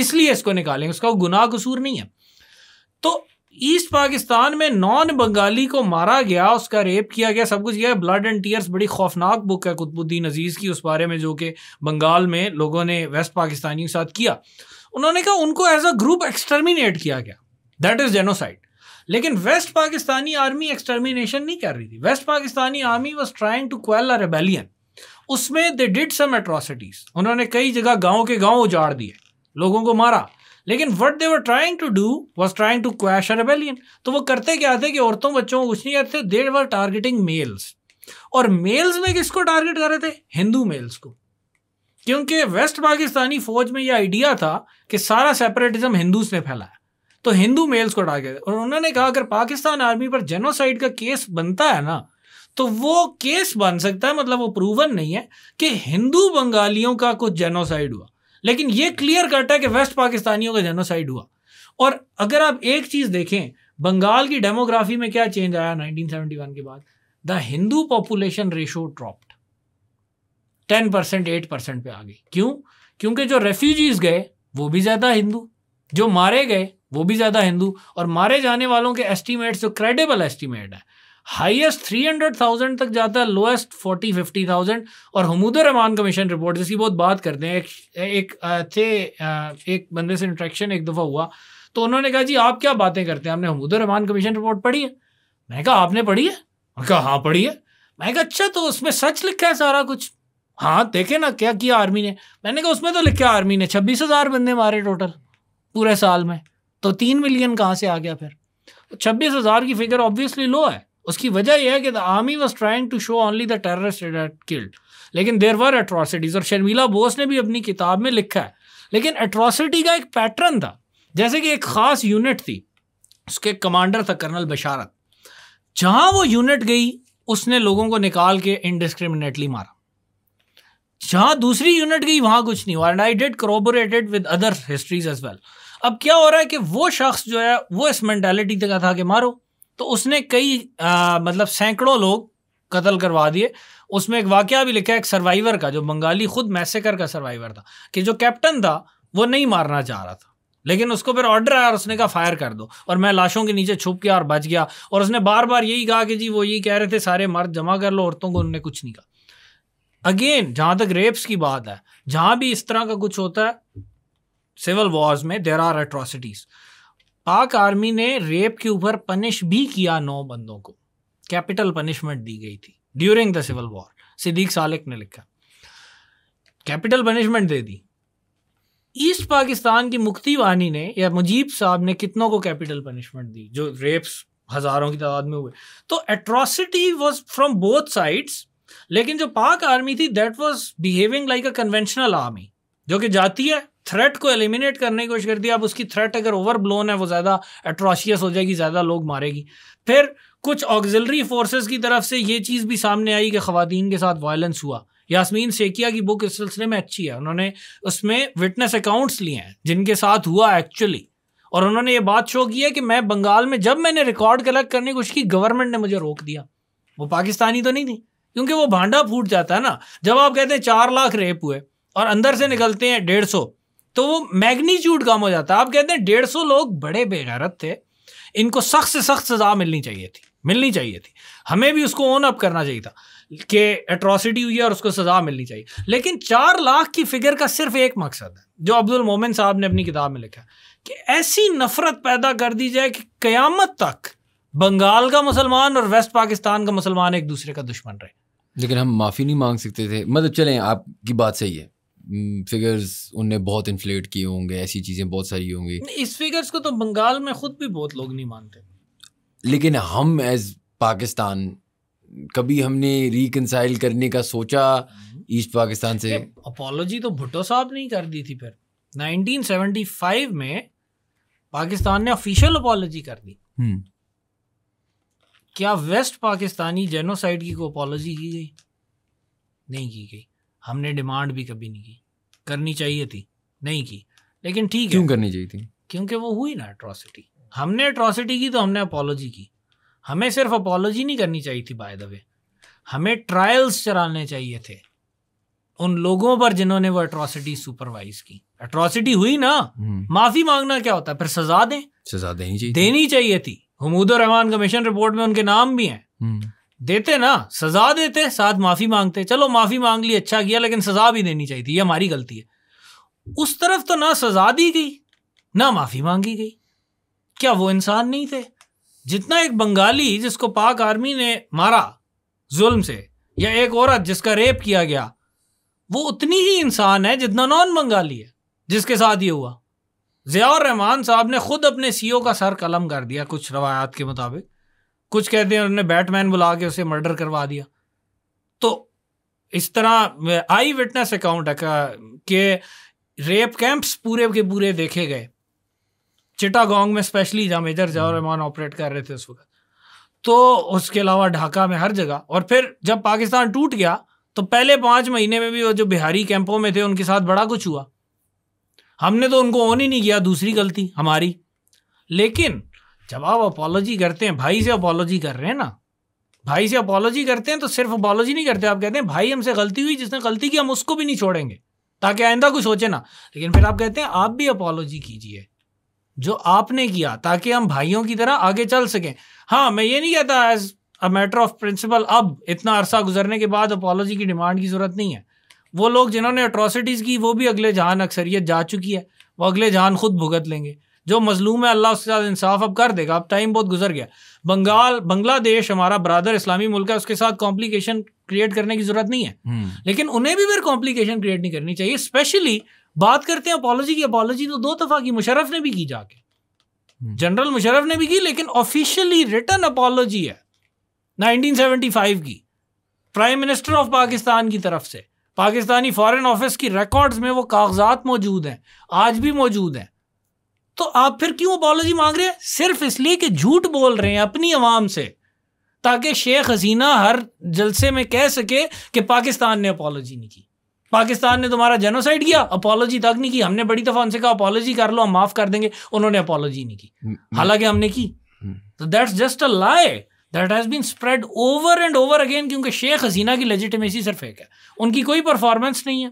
इसलिए इसको निकालेंगे उसका गुनाह कसूर नहीं है तो ईस्ट पाकिस्तान में नॉन बंगाली को मारा गया उसका रेप किया गया सब कुछ किया ब्लड एंड टीयर्स बड़ी खौफनाक बुक है कुतुबुद्दीन अजीज़ की उस बारे में जो कि बंगाल में लोगों ने वेस्ट पाकिस्तानियों के साथ किया उन्होंने कहा उनको एज अ ग्रुप एक्सटर्मिनेट किया गया दैट इज़ जेनोसाइड लेकिन वेस्ट पाकिस्तानी आर्मी एक्सटर्मिनेशन नहीं कर रही थी West Pakistani army was trying to quell a rebellion उसमें दे डिड सम एट्रोसिटीज उन्होंने कई जगह गाँव के गाँव उजाड़ दिए लोगों को मारा लेकिन what they were trying to do was trying to quash rebellion तो वो करते क्या थे कि औरतों बच्चों को कुछ नहीं करते देर वर टारगेटिंग मेल्स और मेल्स में किसको टारगेट कर रहे थे हिंदू मेल्स को क्योंकि वेस्ट पाकिस्तानी फौज में यह आइडिया था कि सारा सेपरेटिज्म हिंदूज ने फैलाया तो हिंदू मेल्स को टारगेट और उन्होंने कहा अगर पाकिस्तान आर्मी पर जेनोसाइड का केस बनता है ना तो वो केस बन सकता है मतलब वो प्रूवन नहीं है कि हिंदू बंगालियों का कुछ जेनोसाइड हुआ लेकिन ये क्लियर कट है कि वेस्ट पाकिस्तानियों का जेनोसाइड हुआ और अगर आप एक चीज़ देखें बंगाल की डेमोग्राफी में क्या चेंज आया 1971 के बाद the Hindu population ratio dropped ten percent eight percent पे आ गई क्यों क्योंकि जो रेफ्यूजीज गए वो भी ज़्यादा हिंदू जो मारे गए वो भी ज़्यादा हिंदू और मारे जाने वालों के एस्टीमेट जो क्रेडिबल एस्टीमेट है हाईएस्ट 300,000 तक जाता है लोएस्ट 40 50,000 और हमूदर रहमान कमीशन रिपोर्ट जिसकी बहुत बात करते हैं एक एक थे एक बंदे से इंट्रैक्शन एक दफ़ा हुआ तो उन्होंने कहा जी आप क्या बातें करते हैं हमने हमूदर रहमान कमीशन रिपोर्ट पढ़ी है मैंने कहा आपने पढ़ी है मैंने कहा हाँ पढ़ी है मैंने कहा अच्छा तो उसमें सच लिखा है सारा कुछ हाँ देखे ना क्या किया आर्मी ने मैंने कहा उसमें तो लिखा आर्मी ने छब्बीस हज़ार बंदे मारे टोटल पूरे साल में तो तीन मिलियन कहाँ से आ गया फिर तो छब्बीस हज़ार की फिगर ऑब्वियसली लो है उसकी वजह यह है कि the army was trying to show only the terrorist killed लेकिन देर वर एट्रॉसिटीज़ और शर्मिला बोस ने भी अपनी किताब में लिखा है लेकिन एट्रॉसिटी का एक पैटर्न था जैसे कि एक ख़ास यूनिट थी उसके कमांडर था कर्नल बशारत जहां वो यूनिट गई उसने लोगों को निकाल के इनडिस्क्रिमिनेटली मारा जहां दूसरी यूनिट गई वहां कुछ नहीं हुआ and I did corroborated with other histories as well अब क्या हो रहा है कि वो शख्स जो है वो इस मैंटेलिटी का था कि मारो तो उसने कई आ, मतलब सैकड़ों लोग कत्ल करवा दिए उसमें एक वाक्य भी लिखा है एक सर्वाइवर का जो बंगाली खुद मैसेकर का सर्वाइवर था कि जो कैप्टन था वो नहीं मारना चाह रहा था लेकिन उसको फिर ऑर्डर आया और उसने कहा फायर कर दो और मैं लाशों के नीचे छुप गया और बच गया और उसने बार बार यही कहा कि जी वो यही कह रहे थे सारे मर्द जमा कर लो औरतों को उनने कुछ नहीं कहा अगेन जहाँ तक रेप्स की बात है जहाँ भी इस तरह का कुछ होता है सिविल वॉर्स में there are atrocities Pak army ने रेप के ऊपर पनिश भी किया नौ बंदों को कैपिटल पनिशमेंट दी गई थी during the civil war Siddiq Salik ने लिखा कैपिटल पनिशमेंट दे दी ईस्ट पाकिस्तान की मुक्ति वानी ने या मुजीब साहब ने कितनों को कैपिटल पनिशमेंट दी जो रेप्स हज़ारों की तादाद में हुए तो atrocity was from both sides लेकिन जो पाक आर्मी थी that was behaving like a conventional army जो कि जाती है थ्रेट को एलिमिनेट करने की कोशिश करती है अब उसकी थ्रेट अगर ओवर ब्लोन है वो ज़्यादा एट्रोशियस हो जाएगी ज़्यादा लोग मारेगी फिर कुछ ऑक्जिलरी फोर्सेस की तरफ से ये चीज़ भी सामने आई कि ख़वान के साथ वायलेंस हुआ यासमीन सेकिया की बुक इस सिलसिले में अच्छी है उन्होंने उसमें विटनेस अकाउंट्स लिए हैं जिनके साथ हुआ एक्चुअली और उन्होंने ये बात शो की है कि मैं बंगाल में जब मैंने रिकॉर्ड कलेक्ट करने की कोशिश की गवर्नमेंट ने मुझे रोक दिया वो पाकिस्तानी तो नहीं थी क्योंकि वो भांडा फूट जाता है ना जब आप कहते हैं चार लाख रेप हुए और अंदर से निकलते हैं डेढ़ सौ तो वो मैग्नीट्यूड कम हो जाता है आप कहते हैं डेढ़ सौ लोग बड़े बेगैरत थे इनको सख्त से सख्त सज़ा मिलनी चाहिए थी मिलनी चाहिए थी हमें भी उसको ओन अप करना चाहिए था कि एट्रॉसिटी हुई है और उसको सज़ा मिलनी चाहिए लेकिन चार लाख की फिगर का सिर्फ एक मकसद है जो अब्दुल मोमिन साहब ने अपनी किताब में लिखा है कि ऐसी नफ़रत पैदा कर दी जाए कि क़यामत तक बंगाल का मुसलमान और वेस्ट पाकिस्तान का मुसलमान एक दूसरे का दुश्मन रहे लेकिन हम माफ़ी नहीं मांग सकते थे मतलब चलें आपकी बात सही है फिगर्स हम्म, उनने बहुत इन्फ्लेट किए होंगे ऐसी चीज़ें बहुत सारी होंगी इस फिगर्स को तो बंगाल में ख़ुद भी बहुत लोग नहीं मानते लेकिन हम एज पाकिस्तान कभी हमने रिकनसाइल करने का सोचा ईस्ट हम्म। पाकिस्तान से अपोलॉजी तो भुट्टो साहब ने ही कर दी थी फिर 1975 में पाकिस्तान ने ऑफिशियल अपोलॉजी कर दी हम्म। क्या वेस्ट पाकिस्तानी जेनोसाइड की को अपोलॉजी की गई नहीं की गई हमने डिमांड भी कभी नहीं की करनी चाहिए थी नहीं की लेकिन ठीक है क्यों करनी चाहिए थी क्योंकि वो हुई ना अट्रॉसिटी हमने अट्रॉसिटी की तो हमने अपोलॉजी की हमें सिर्फ अपोलॉजी नहीं करनी चाहिए थी बाय द वे हमें ट्रायल्स चलाने चाहिए थे उन लोगों पर जिन्होंने वो अट्रॉसिटी सुपरवाइज की अट्रॉसिटी हुई ना हम्म। माफी मांगना क्या होता है फिर सजा दें सजा देनी चाहिए देनी चाहिए थी हमूद रहमान कमीशन रिपोर्ट में उनके नाम भी हैं हम्म। देते ना सजा देते साथ माफी मांगते चलो माफी मांग ली अच्छा किया लेकिन सजा भी देनी चाहिए थी ये हमारी गलती है उस तरफ तो ना सजा दी गई ना माफी मांगी गई क्या वो इंसान नहीं थे जितना एक बंगाली जिसको पाक आर्मी ने मारा जुल्म से या एक औरत जिसका रेप किया गया वो उतनी ही इंसान है जितना नॉन बंगाली है जिसके साथ ये हुआ ज़िया रहमान साहब ने खुद अपने सीओ का सर कलम कर दिया कुछ रवायात के मुताबिक कुछ कहते हैं उन्होंने बैटमैन बुला के उसे मर्डर करवा दिया तो इस तरह आई विटनेस अकाउंट है कि रेप कैंप्स पूरे के पूरे देखे गए चिटागोंग में स्पेशली जहाँ major hmm. Ziaur Rahman operate कर रहे थे उस वक्त तो उसके अलावा ढाका में हर जगह और फिर जब पाकिस्तान टूट गया तो पहले पाँच महीने में भी वो जो बिहारी कैंपों में थे उनके साथ बड़ा कुछ हुआ हमने तो उनको ऑन ही नहीं किया दूसरी गलती हमारी लेकिन जब आप अपॉलोजी करते हैं भाई से अपोलॉजी कर रहे हैं ना भाई से अपोलॉजी करते हैं तो सिर्फ अपोलॉजी नहीं करते आप कहते हैं भाई हमसे गलती हुई जिसने गलती की हम उसको भी नहीं छोड़ेंगे ताकि आइंदा कुछ सोचे ना लेकिन फिर आप कहते हैं आप भी अपोलॉजी कीजिए जो आपने किया ताकि हम भाइयों की तरह आगे चल सकें हाँ मैं ये नहीं कहता as a matter of principle अब इतना अरसा गुजरने के बाद अपोलॉजी की डिमांड की ज़रूरत नहीं है वो लोग जिन्होंने अट्रॉसिटीज़ की वो भी अगले जहान अक्सरियत जा चुकी है वो अगले जहान खुद भुगत लेंगे जो मजलूम है अल्लाह उसके साथ इंसाफ अब कर देगा अब टाइम बहुत गुजर गया बंगाल बांग्लादेश हमारा ब्रदर इस्लामी मुल्क है उसके साथ कॉम्प्लिकेशन क्रिएट करने की जरूरत नहीं है हम्म। लेकिन उन्हें भी फिर कॉम्प्लिकेशन क्रिएट नहीं करनी चाहिए स्पेशली बात करते हैं अपॉलोजी की अपॉलोजी तो दो दफ़ा की मुशरफ ने भी की जाके जनरल हम्म। मुशरफ ने भी की लेकिन ऑफिशियली रिटर्न अपॉलोजी है 1975 की प्राइम मिनिस्टर ऑफ पाकिस्तान की तरफ से पाकिस्तानी फॉरेन ऑफिस की रिकॉर्ड्स में वो कागजात मौजूद हैं आज भी मौजूद हैं तो आप फिर क्यों अपॉलोजी मांग रहे हैं सिर्फ इसलिए कि झूठ बोल रहे हैं अपनी आवाम से ताकि शेख हसीना हर जलसे में कह सके कि पाकिस्तान ने अपॉलोजी नहीं की पाकिस्तान ने तुम्हारा जेनोसाइड किया अपॉलोजी तक नहीं की हमने बड़ी दफ़ा उनसे कहा अपॉलोजी कर लो हम माफ़ कर देंगे उन्होंने अपॉलोजी नहीं की हम्म, हम्म। हालांकि हमने की हम्म। तो that's just a lie that has been spread over and over again क्योंकि शेख हसीना की लेजिटमेसी सिर्फ एक है उनकी कोई परफॉर्मेंस नहीं है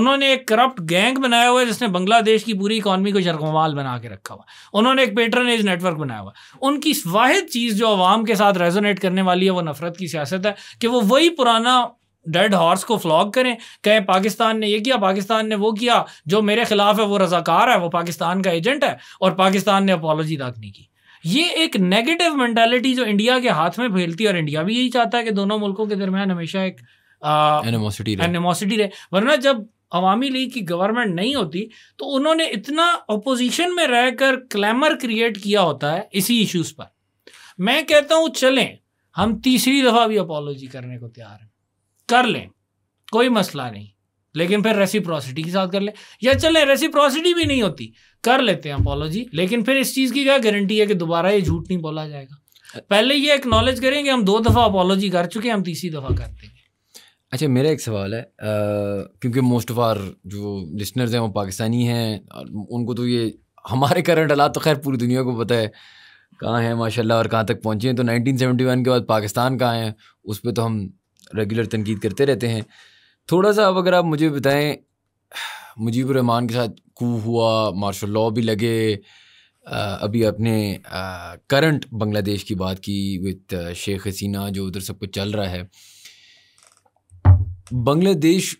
उन्होंने एक करप्ट गैंग बनाया हुआ है जिसने बांग्लादेश की पूरी इकॉनमी को जरगमाल बना के रखा हुआ उन्होंने एक पेट्रनेज नेटवर्क बनाया हुआ उनकी वाहिद चीज़ जो आवाम के साथ रेजोनेट करने वाली है वो नफरत की सियासत है कि वो वही पुराना डेड हॉर्स को फ्लॉग करें कहें पाकिस्तान ने ये किया पाकिस्तान ने वो किया जो मेरे खिलाफ है वो रजाकार है वो पाकिस्तान का एजेंट है और पाकिस्तान ने अपोलॉजी दाख नहीं की ये एक नेगेटिव मैंटेलिटी जो इंडिया के हाथ में फैलती है और इंडिया भी यही चाहता है कि दोनों मुल्कों के दरमियान हमेशा एक एनिमोसिटी एनिमोसिटी रहे वरना जब अवामी लीग की गवर्नमेंट नहीं होती तो उन्होंने इतना अपोजिशन में रहकर क्लैमर क्रिएट किया होता है इसी इश्यूज पर मैं कहता हूं चलें हम तीसरी दफ़ा भी अपोलॉजी करने को तैयार हैं कर लें कोई मसला नहीं लेकिन फिर रेसिप्रोसिटी के साथ कर लें या चलें रेसिप्रोसिटी भी नहीं होती कर लेते हैं अपोलॉजी लेकिन फिर इस चीज़ की क्या गारंटी है कि दोबारा ये झूठ नहीं बोला जाएगा पहले ये एक्नॉलेज करें कि हम दो दफ़ा अपोलॉजी कर चुके हैं हम तीसरी दफ़ा करते हैं अच्छा मेरा एक सवाल है आ, क्योंकि मोस्ट ऑफ आर जो लिसनर्स हैं वो पाकिस्तानी हैं और उनको तो ये हमारे करंट हालात तो खैर पूरी दुनिया को पता है कहाँ हैं माशाल्लाह और कहाँ तक पहुँचे हैं तो 1971 के बाद पाकिस्तान कहाँ है उस पर तो हम रेगुलर तनकीद करते रहते हैं थोड़ा सा अब अगर आप मुझे बताएं मुजीबरहमान के साथ कू हुआ मार्शल लॉ भी लगे आ, अभी आपने करंट बांग्लादेश की बात की विथ शेख हसीना जो उधर सब कुछ चल रहा है बांग्लादेश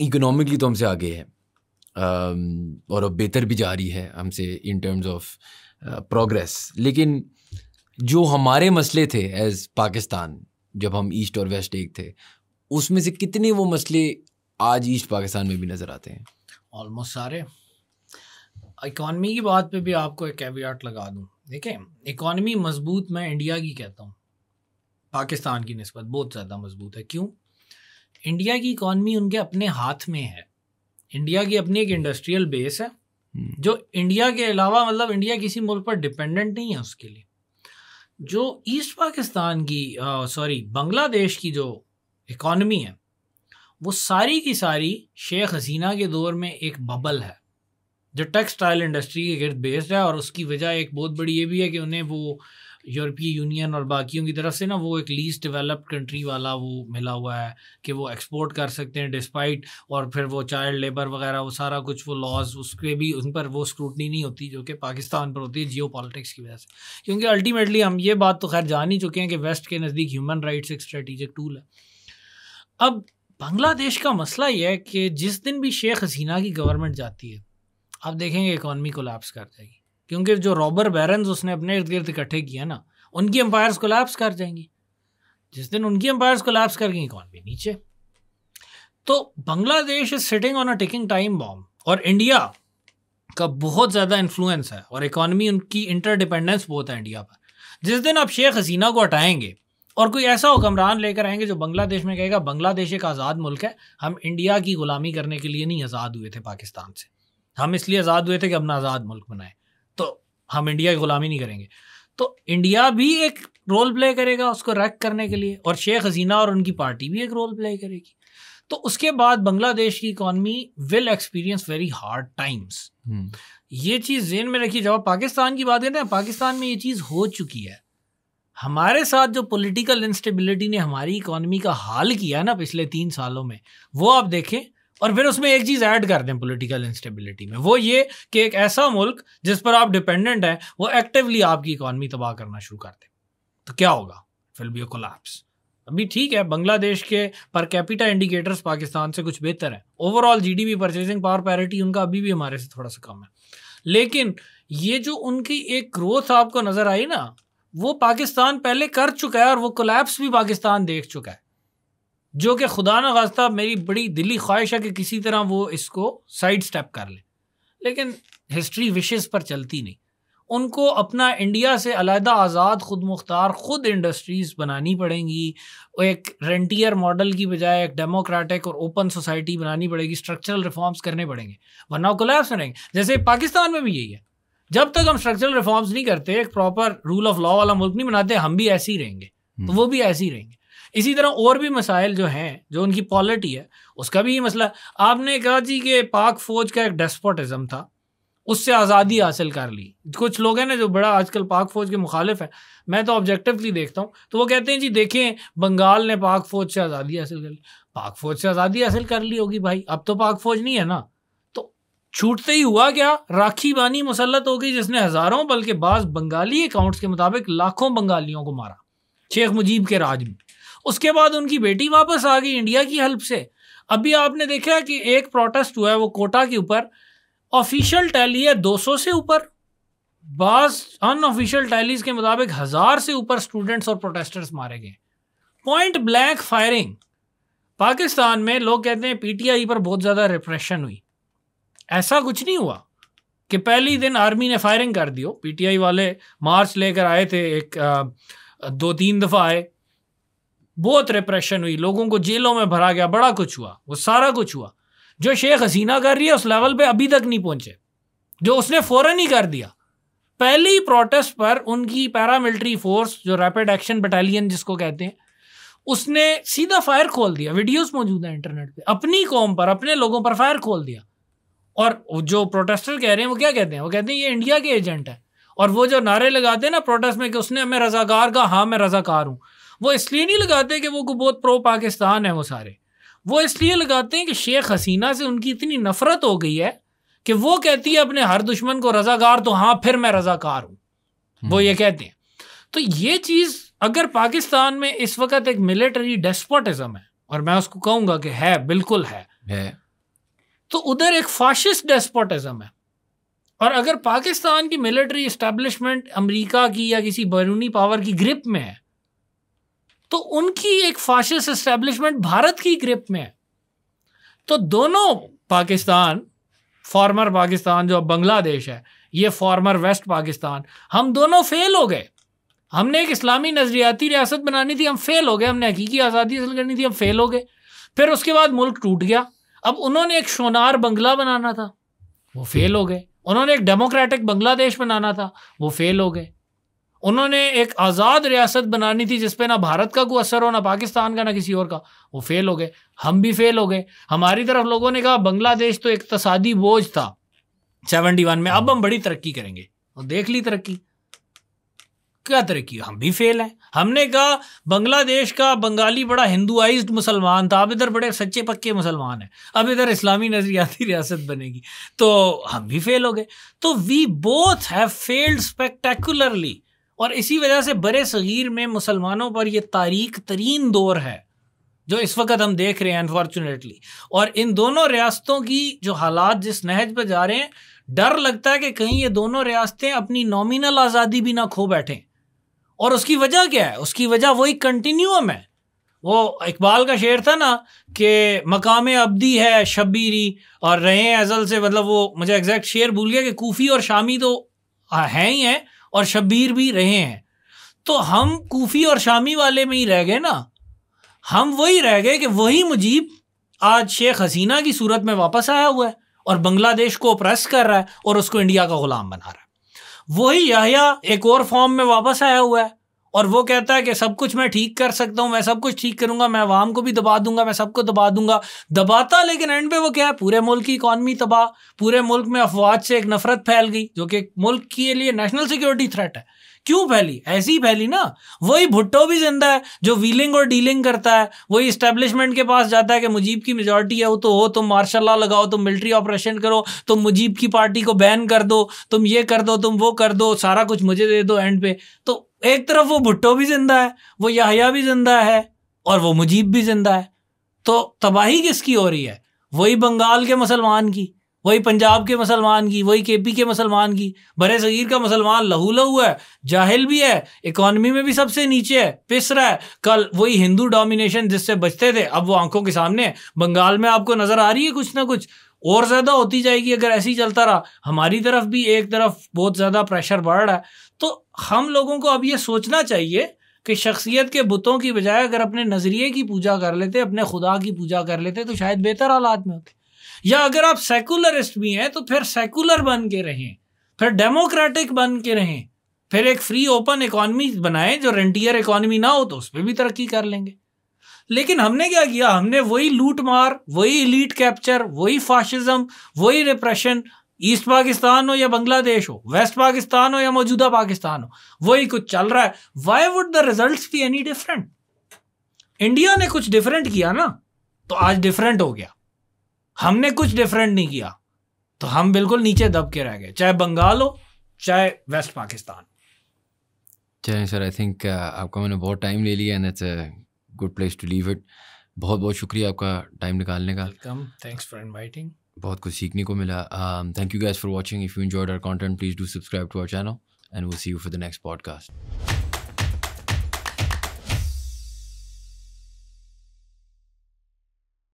इकोनॉमिकली तो हमसे आगे है और अब बेहतर भी जा रही है हमसे इन टर्म्स ऑफ प्रोग्रेस लेकिन जो हमारे मसले थे एज पाकिस्तान जब हम ईस्ट और वेस्ट एक थे उसमें से कितने वो मसले आज ईस्ट पाकिस्तान में भी नज़र आते हैं ऑलमोस्ट सारे इकॉनमी की बात पे भी आपको एक कैवियाट लगा दूँ देखें इकॉनमी मजबूत मैं इंडिया की कहता हूँ पाकिस्तान की नस्बत बहुत ज़्यादा मजबूत है क्यों इंडिया की इकॉनमी उनके अपने हाथ में है इंडिया की अपनी एक इंडस्ट्रियल बेस है हम्म। जो इंडिया के अलावा मतलब इंडिया किसी मुल्क पर डिपेंडेंट नहीं है उसके लिए जो ईस्ट पाकिस्तान की सॉरी बांग्लादेश की जो इकॉनमी है वो सारी की सारी शेख हसीना के दौर में एक बबल है जो टेक्सटाइल इंडस्ट्री के गिर्द बेस्ड है और उसकी वजह एक बहुत बड़ी ये भी है कि उन्हें वो यूरोपीय यूनियन और बाकियों की तरफ से ना वो एक लीस्ट डेवलप्ड कंट्री वाला वो मिला हुआ है कि वो एक्सपोर्ट कर सकते हैं डिस्पाइट और फिर वो चाइल्ड लेबर वगैरह वो सारा कुछ वो लॉज उसके भी उन पर वो स्क्रूटनी नहीं होती जो कि पाकिस्तान पर होती है जियो की वजह से क्योंकि अल्टीमेटली हम ये बात तो खैर जान ही चुके हैं कि वेस्ट के नज़दीक ह्यूमन राइट्स एक स्ट्रेटिजिक टूल है अब बांग्लादेश का मसला यह है कि जिस दिन भी शेख हसीना की गवर्नमेंट जाती है आप देखेंगे इकॉनमी कोलैप्स कर जाएगी क्योंकि जो रॉबर बैरन उसने अपने इर्द गिर्द इकट्ठे किए ना उनकी एम्पायर्स को लैप्स कर जाएंगी जिस दिन उनकी एम्पायर्स को लैप्स कर गई इकॉनमी नीचे तो Bangladesh is sitting on a ticking time bomb और इंडिया का बहुत ज़्यादा इन्फ्लुएंस है और इकॉनमी उनकी इंटरडिपेंडेंस बहुत है इंडिया पर जिस दिन आप शेख हसीना को हटाएंगे और कोई ऐसा हुक्मरान लेकर आएंगे जो बांग्लादेश में कहेगा बांग्लादेश एक आज़ाद मुल्क है हम इंडिया की ग़ुलामी करने के लिए नहीं आज़ाद हुए थे पाकिस्तान से हम इसलिए आज़ाद हुए थे कि अपना आज़ाद मुल्क बनाए तो हम इंडिया की गुलामी नहीं करेंगे तो इंडिया भी एक रोल प्ले करेगा उसको रैक करने के लिए और शेख हसीना और उनकी पार्टी भी एक रोल प्ले करेगी तो उसके बाद बांग्लादेश की economy will experience very hard times ये चीज़ जेन में रखिए जब आप पाकिस्तान की बात करते हैं पाकिस्तान में ये चीज़ हो चुकी है हमारे साथ जो पॉलिटिकल इंस्टेबिलिटी ने हमारी इकॉनमी का हाल किया ना पिछले तीन सालों में वो आप देखें और फिर उसमें एक चीज ऐड कर दें पॉलिटिकल इंस्टेबिलिटी में वो ये कि एक ऐसा मुल्क जिस पर आप डिपेंडेंट हैं वो एक्टिवली आपकी इकॉनमी तबाह करना शुरू कर दे तो क्या होगा विल बी कोलैप्स अभी ठीक है बांग्लादेश के पर कैपिटा इंडिकेटर्स पाकिस्तान से कुछ बेहतर है overall GDP purchasing power parity उनका अभी भी हमारे से थोड़ा सा कम है लेकिन ये जो उनकी एक ग्रोथ आपको नजर आई ना वो पाकिस्तान पहले कर चुका है और वो कोलैप्स भी पाकिस्तान देख चुका है जो कि खुदा न खास्ता मेरी बड़ी दिली ख्वाहिश है कि किसी तरह वो इसको साइड स्टेप कर लें लेकिन हिस्ट्री विशेज़ पर चलती नहीं उनको अपना इंडिया से अलहदा आज़ाद ख़ुद मुख्तार ख़ुद इंडस्ट्रीज़ बनानी पड़ेंगी एक रेंटियर मॉडल की बजाय एक डेमोक्रेटिक और ओपन सोसाइटी बनानी पड़ेगी स्ट्रक्चरल रिफॉर्म्स करने पड़ेंगे वरना वो कोलैप्स करेंगे जैसे पाकिस्तान में भी यही है जब तक हम स्ट्रक्चरल रिफॉर्म्स नहीं करते एक प्रॉपर रूल ऑफ लॉ वाला मुल्क नहीं बनाते हम भी ऐसे ही रहेंगे तो हम्म। वो भी ऐसे ही रहेंगे इसी तरह और भी मसाइल जो हैं जो उनकी पॉलिटी है उसका भी ये मसला आपने कहा जी कि पाक फ़ौज का एक डेस्पोटिज़म था उससे आज़ादी हासिल कर ली कुछ लोग हैं ना जो बड़ा आजकल पाक फ़ौज के मुखालिफ है मैं तो ऑब्जेक्टिवली देखता हूँ तो वो कहते हैं जी देखें बंगाल ने पाक फ़ौज से आज़ादी हासिल कर ली पाक फ़ौज से आज़ादी हासिल कर ली होगी भाई अब तो पाक फ़ौज नहीं है ना तो छूटते ही हुआ क्या राखी बानी मुसलत हो गई जिसने हज़ारों बल्कि बाज बंगाली अकाउंट्स के मुताबिक लाखों बंगालियों को मारा शेख मुजीब के राज में उसके बाद उनकी बेटी वापस आ गई इंडिया की हेल्प से अभी आपने देखा कि एक प्रोटेस्ट हुआ है वो कोटा के ऊपर ऑफिशियल टैली है 200 से ऊपर बास अनऑफिशियल टैलीज के मुताबिक हज़ार से ऊपर स्टूडेंट्स और प्रोटेस्टर्स मारे गए पॉइंट ब्लैंक फायरिंग पाकिस्तान में लोग कहते हैं पीटीआई पर बहुत ज़्यादा रिप्रेशन हुई ऐसा कुछ नहीं हुआ कि पहले दिन आर्मी ने फायरिंग कर दी हो पीटीआई वाले मार्च लेकर आए थे एक आ, दो तीन दफ़ा आए बहुत रिप्रेशन हुई लोगों को जेलों में भरा गया बड़ा कुछ हुआ वो सारा कुछ हुआ जो शेख हसीना कर रही है उस लेवल पे अभी तक नहीं पहुंचे जो उसने फ़ौरन ही कर दिया पहले ही प्रोटेस्ट पर उनकी पैरामिलिट्री फोर्स जो रैपिड एक्शन बटालियन जिसको कहते हैं उसने सीधा फायर खोल दिया वीडियोस मौजूद हैं इंटरनेट पे अपनी कौम पर अपने लोगों पर फायर खोल दिया और जो प्रोटेस्टर कह रहे हैं वो क्या कहते हैं वो कहते हैं ये इंडिया के एजेंट है और वो जो नारे लगाते हैं ना प्रोटेस्ट में कि उसने हमें रजाकार कहा हाँ मैं रजाकार हूँ वो इसलिए नहीं लगाते कि वो बहुत प्रो पाकिस्तान है वो सारे वो इसलिए लगाते हैं कि शेख हसीना से उनकी इतनी नफरत हो गई है कि वो कहती है अपने हर दुश्मन को रजाकार तो हाँ फिर मैं रजाकार हूँ हम्म। वो ये कहते हैं तो ये चीज़ अगर पाकिस्तान में इस वक्त एक मिलिट्री डेस्पोटिज्म है और मैं उसको कहूँगा कि है बिल्कुल है, है। तो उधर एक फाशिस्ट डेस्पोटिज्म है और अगर पाकिस्तान की मिलिट्री इस्टेब्लिशमेंट अमेरिका की या किसी बैरूनी पावर की ग्रिप में है तो उनकी एक फाशिस्ट एस्टेब्लिशमेंट भारत की ग्रिप में है तो दोनों पाकिस्तान फॉर्मर पाकिस्तान जो बांग्लादेश है ये फॉर्मर वेस्ट पाकिस्तान हम दोनों फेल हो गए हमने एक इस्लामी नजरियाती रियासत बनानी थी हम फेल हो गए हमने हकीकी आज़ादी हासिल करनी थी हम फेल हो गए फिर उसके बाद मुल्क टूट गया अब उन्होंने एक शोनार बंगला बनाना था वो फेल हो गए उन्होंने एक डेमोक्रेटिक बांग्लादेश बनाना था वो फेल हो गए उन्होंने एक आज़ाद रियासत बनानी थी जिसपे ना भारत का कोई असर हो ना पाकिस्तान का ना किसी और का वो फेल हो गए हम भी फेल हो गए हमारी तरफ लोगों ने कहा बांग्लादेश तो इकतसादी बोझ था सेवेंटी वन में अब हम बड़ी तरक्की करेंगे और देख ली तरक्की क्या तरक्की हम भी फेल हैं हमने कहा बांग्लादेश का बंगाली बड़ा हिंदुआइज मुसलमान था अब इधर बड़े सच्चे पक्के मुसलमान हैं अब इधर इस्लामी नजरियाती रियासत बनेगी तो हम भी फेल हो गए तो we both have failed spectacularly और इसी वजह से बर सग़ीर में मुसलमानों पर यह तारीख तरीन दौर है जो इस वक्त हम देख रहे हैं अनफॉर्चुनेटली और इन दोनों रियासतों की जो हालात जिस नहज पर जा रहे हैं डर लगता है कि कहीं ये दोनों रियासतें अपनी नॉमिनल आज़ादी भी ना खो बैठें और उसकी वजह क्या है उसकी वजह वही कंटिन्यूम है वो इकबाल का शेर था ना कि मकाम अब्दी है शबीरी और रहे अज़ल से मतलब वो मुझे एग्जैक्ट शेर भूल गया कि कोफ़ी और शामी तो हैं ही हैं और शब्बीर भी रहे हैं तो हम कोफी और शामी वाले में ही रह गए ना हम वही रह गए कि वही मुजीब आज शेख हसीना की सूरत में वापस आया हुआ है और बांग्लादेश को प्रेस कर रहा है और उसको इंडिया का गुलाम बना रहा है वही यहा एक और फॉर्म में वापस आया हुआ है और वो कहता है कि सब कुछ मैं ठीक कर सकता हूँ मैं सब कुछ ठीक करूँगा मैं आवाम को भी दबा दूंगा मैं सबको दबा दूंगा दबाता लेकिन एंड पे वो क्या है पूरे मुल्क की इकानमी तबाह पूरे मुल्क में अफवाज से एक नफरत फैल गई जो कि मुल्क के लिए नेशनल सिक्योरिटी थ्रेट है क्यों फैली ऐसी फैली ना वही भुट्टो भी जिंदा है जो व्हीलिंग और डीलिंग करता है वही इस्टेब्लिशमेंट के पास जाता है कि मुजीब की मेजोरिटी है वो तो हो तुम मार्शल लॉ लगाओ तुम मिलिट्री ऑपरेशन करो तुम मुजीब की पार्टी को बैन कर दो तुम ये कर दो तुम वो कर दो सारा कुछ मुझे दे दो एंड पे तो एक तरफ वो भुट्टो भी जिंदा है वो याहिया भी जिंदा है और वो मुजीब भी जिंदा है तो तबाही किसकी हो रही है वही बंगाल के मुसलमान की वही पंजाब के मुसलमान की वही केपी के मुसलमान की बरे सगीर का मुसलमान लहू लहू है जाहिल भी है इकोनमी में भी सबसे नीचे है पिस रहा है कल वही हिंदू डोमिनेशन जिससे बचते थे अब वो आंखों के सामने बंगाल में आपको नजर आ रही है कुछ ना कुछ और ज़्यादा होती जाएगी अगर ऐसे ही चलता रहा हमारी तरफ भी एक तरफ बहुत ज़्यादा प्रेशर बढ़ रहा है तो हम लोगों को अब ये सोचना चाहिए कि शख्सियत के बुतों की बजाय अगर अपने नज़रिए की पूजा कर लेते अपने खुदा की पूजा कर लेते तो शायद बेहतर हालात में होते या अगर आप सेकुलरिस्ट भी हैं तो फिर सेकुलर बन के रहें फिर डेमोक्रेटिक बन के रहें फिर एक फ्री ओपन इकॉनमी बनाएं जो रेंटियर इकॉनमी ना हो तो उस पर भी तरक्की कर लेंगे लेकिन हमने क्या किया हमने वही लूट मार वही लीड कैप्चर वही फाशिज़म वही रिप्रेशन ईस्ट पाकिस्तान हो या बांग्लादेश हो वेस्ट पाकिस्तान हो या मौजूदा पाकिस्तान हो वही कुछ चल रहा है why would the result be any different India ने कुछ डिफरेंट किया ना तो आज डिफरेंट हो गया हमने कुछ डिफरेंट नहीं किया तो हम बिल्कुल नीचे दब के रह गए चाहे बंगाल हो चाहे वेस्ट पाकिस्तान चलें सर आई थिंक uh, आपका मैंने बहुत टाइम ले लिया and it's a good place to leave it बहुत बहुत शुक्रिया आपका टाइम निकालने का वेलकम थैंक्स फॉर इनवाइटिंग बहुत कुछ सीखने को मिला thank you guys for watching if you enjoyed our content please do subscribe to our channel and we'll see you for the next podcast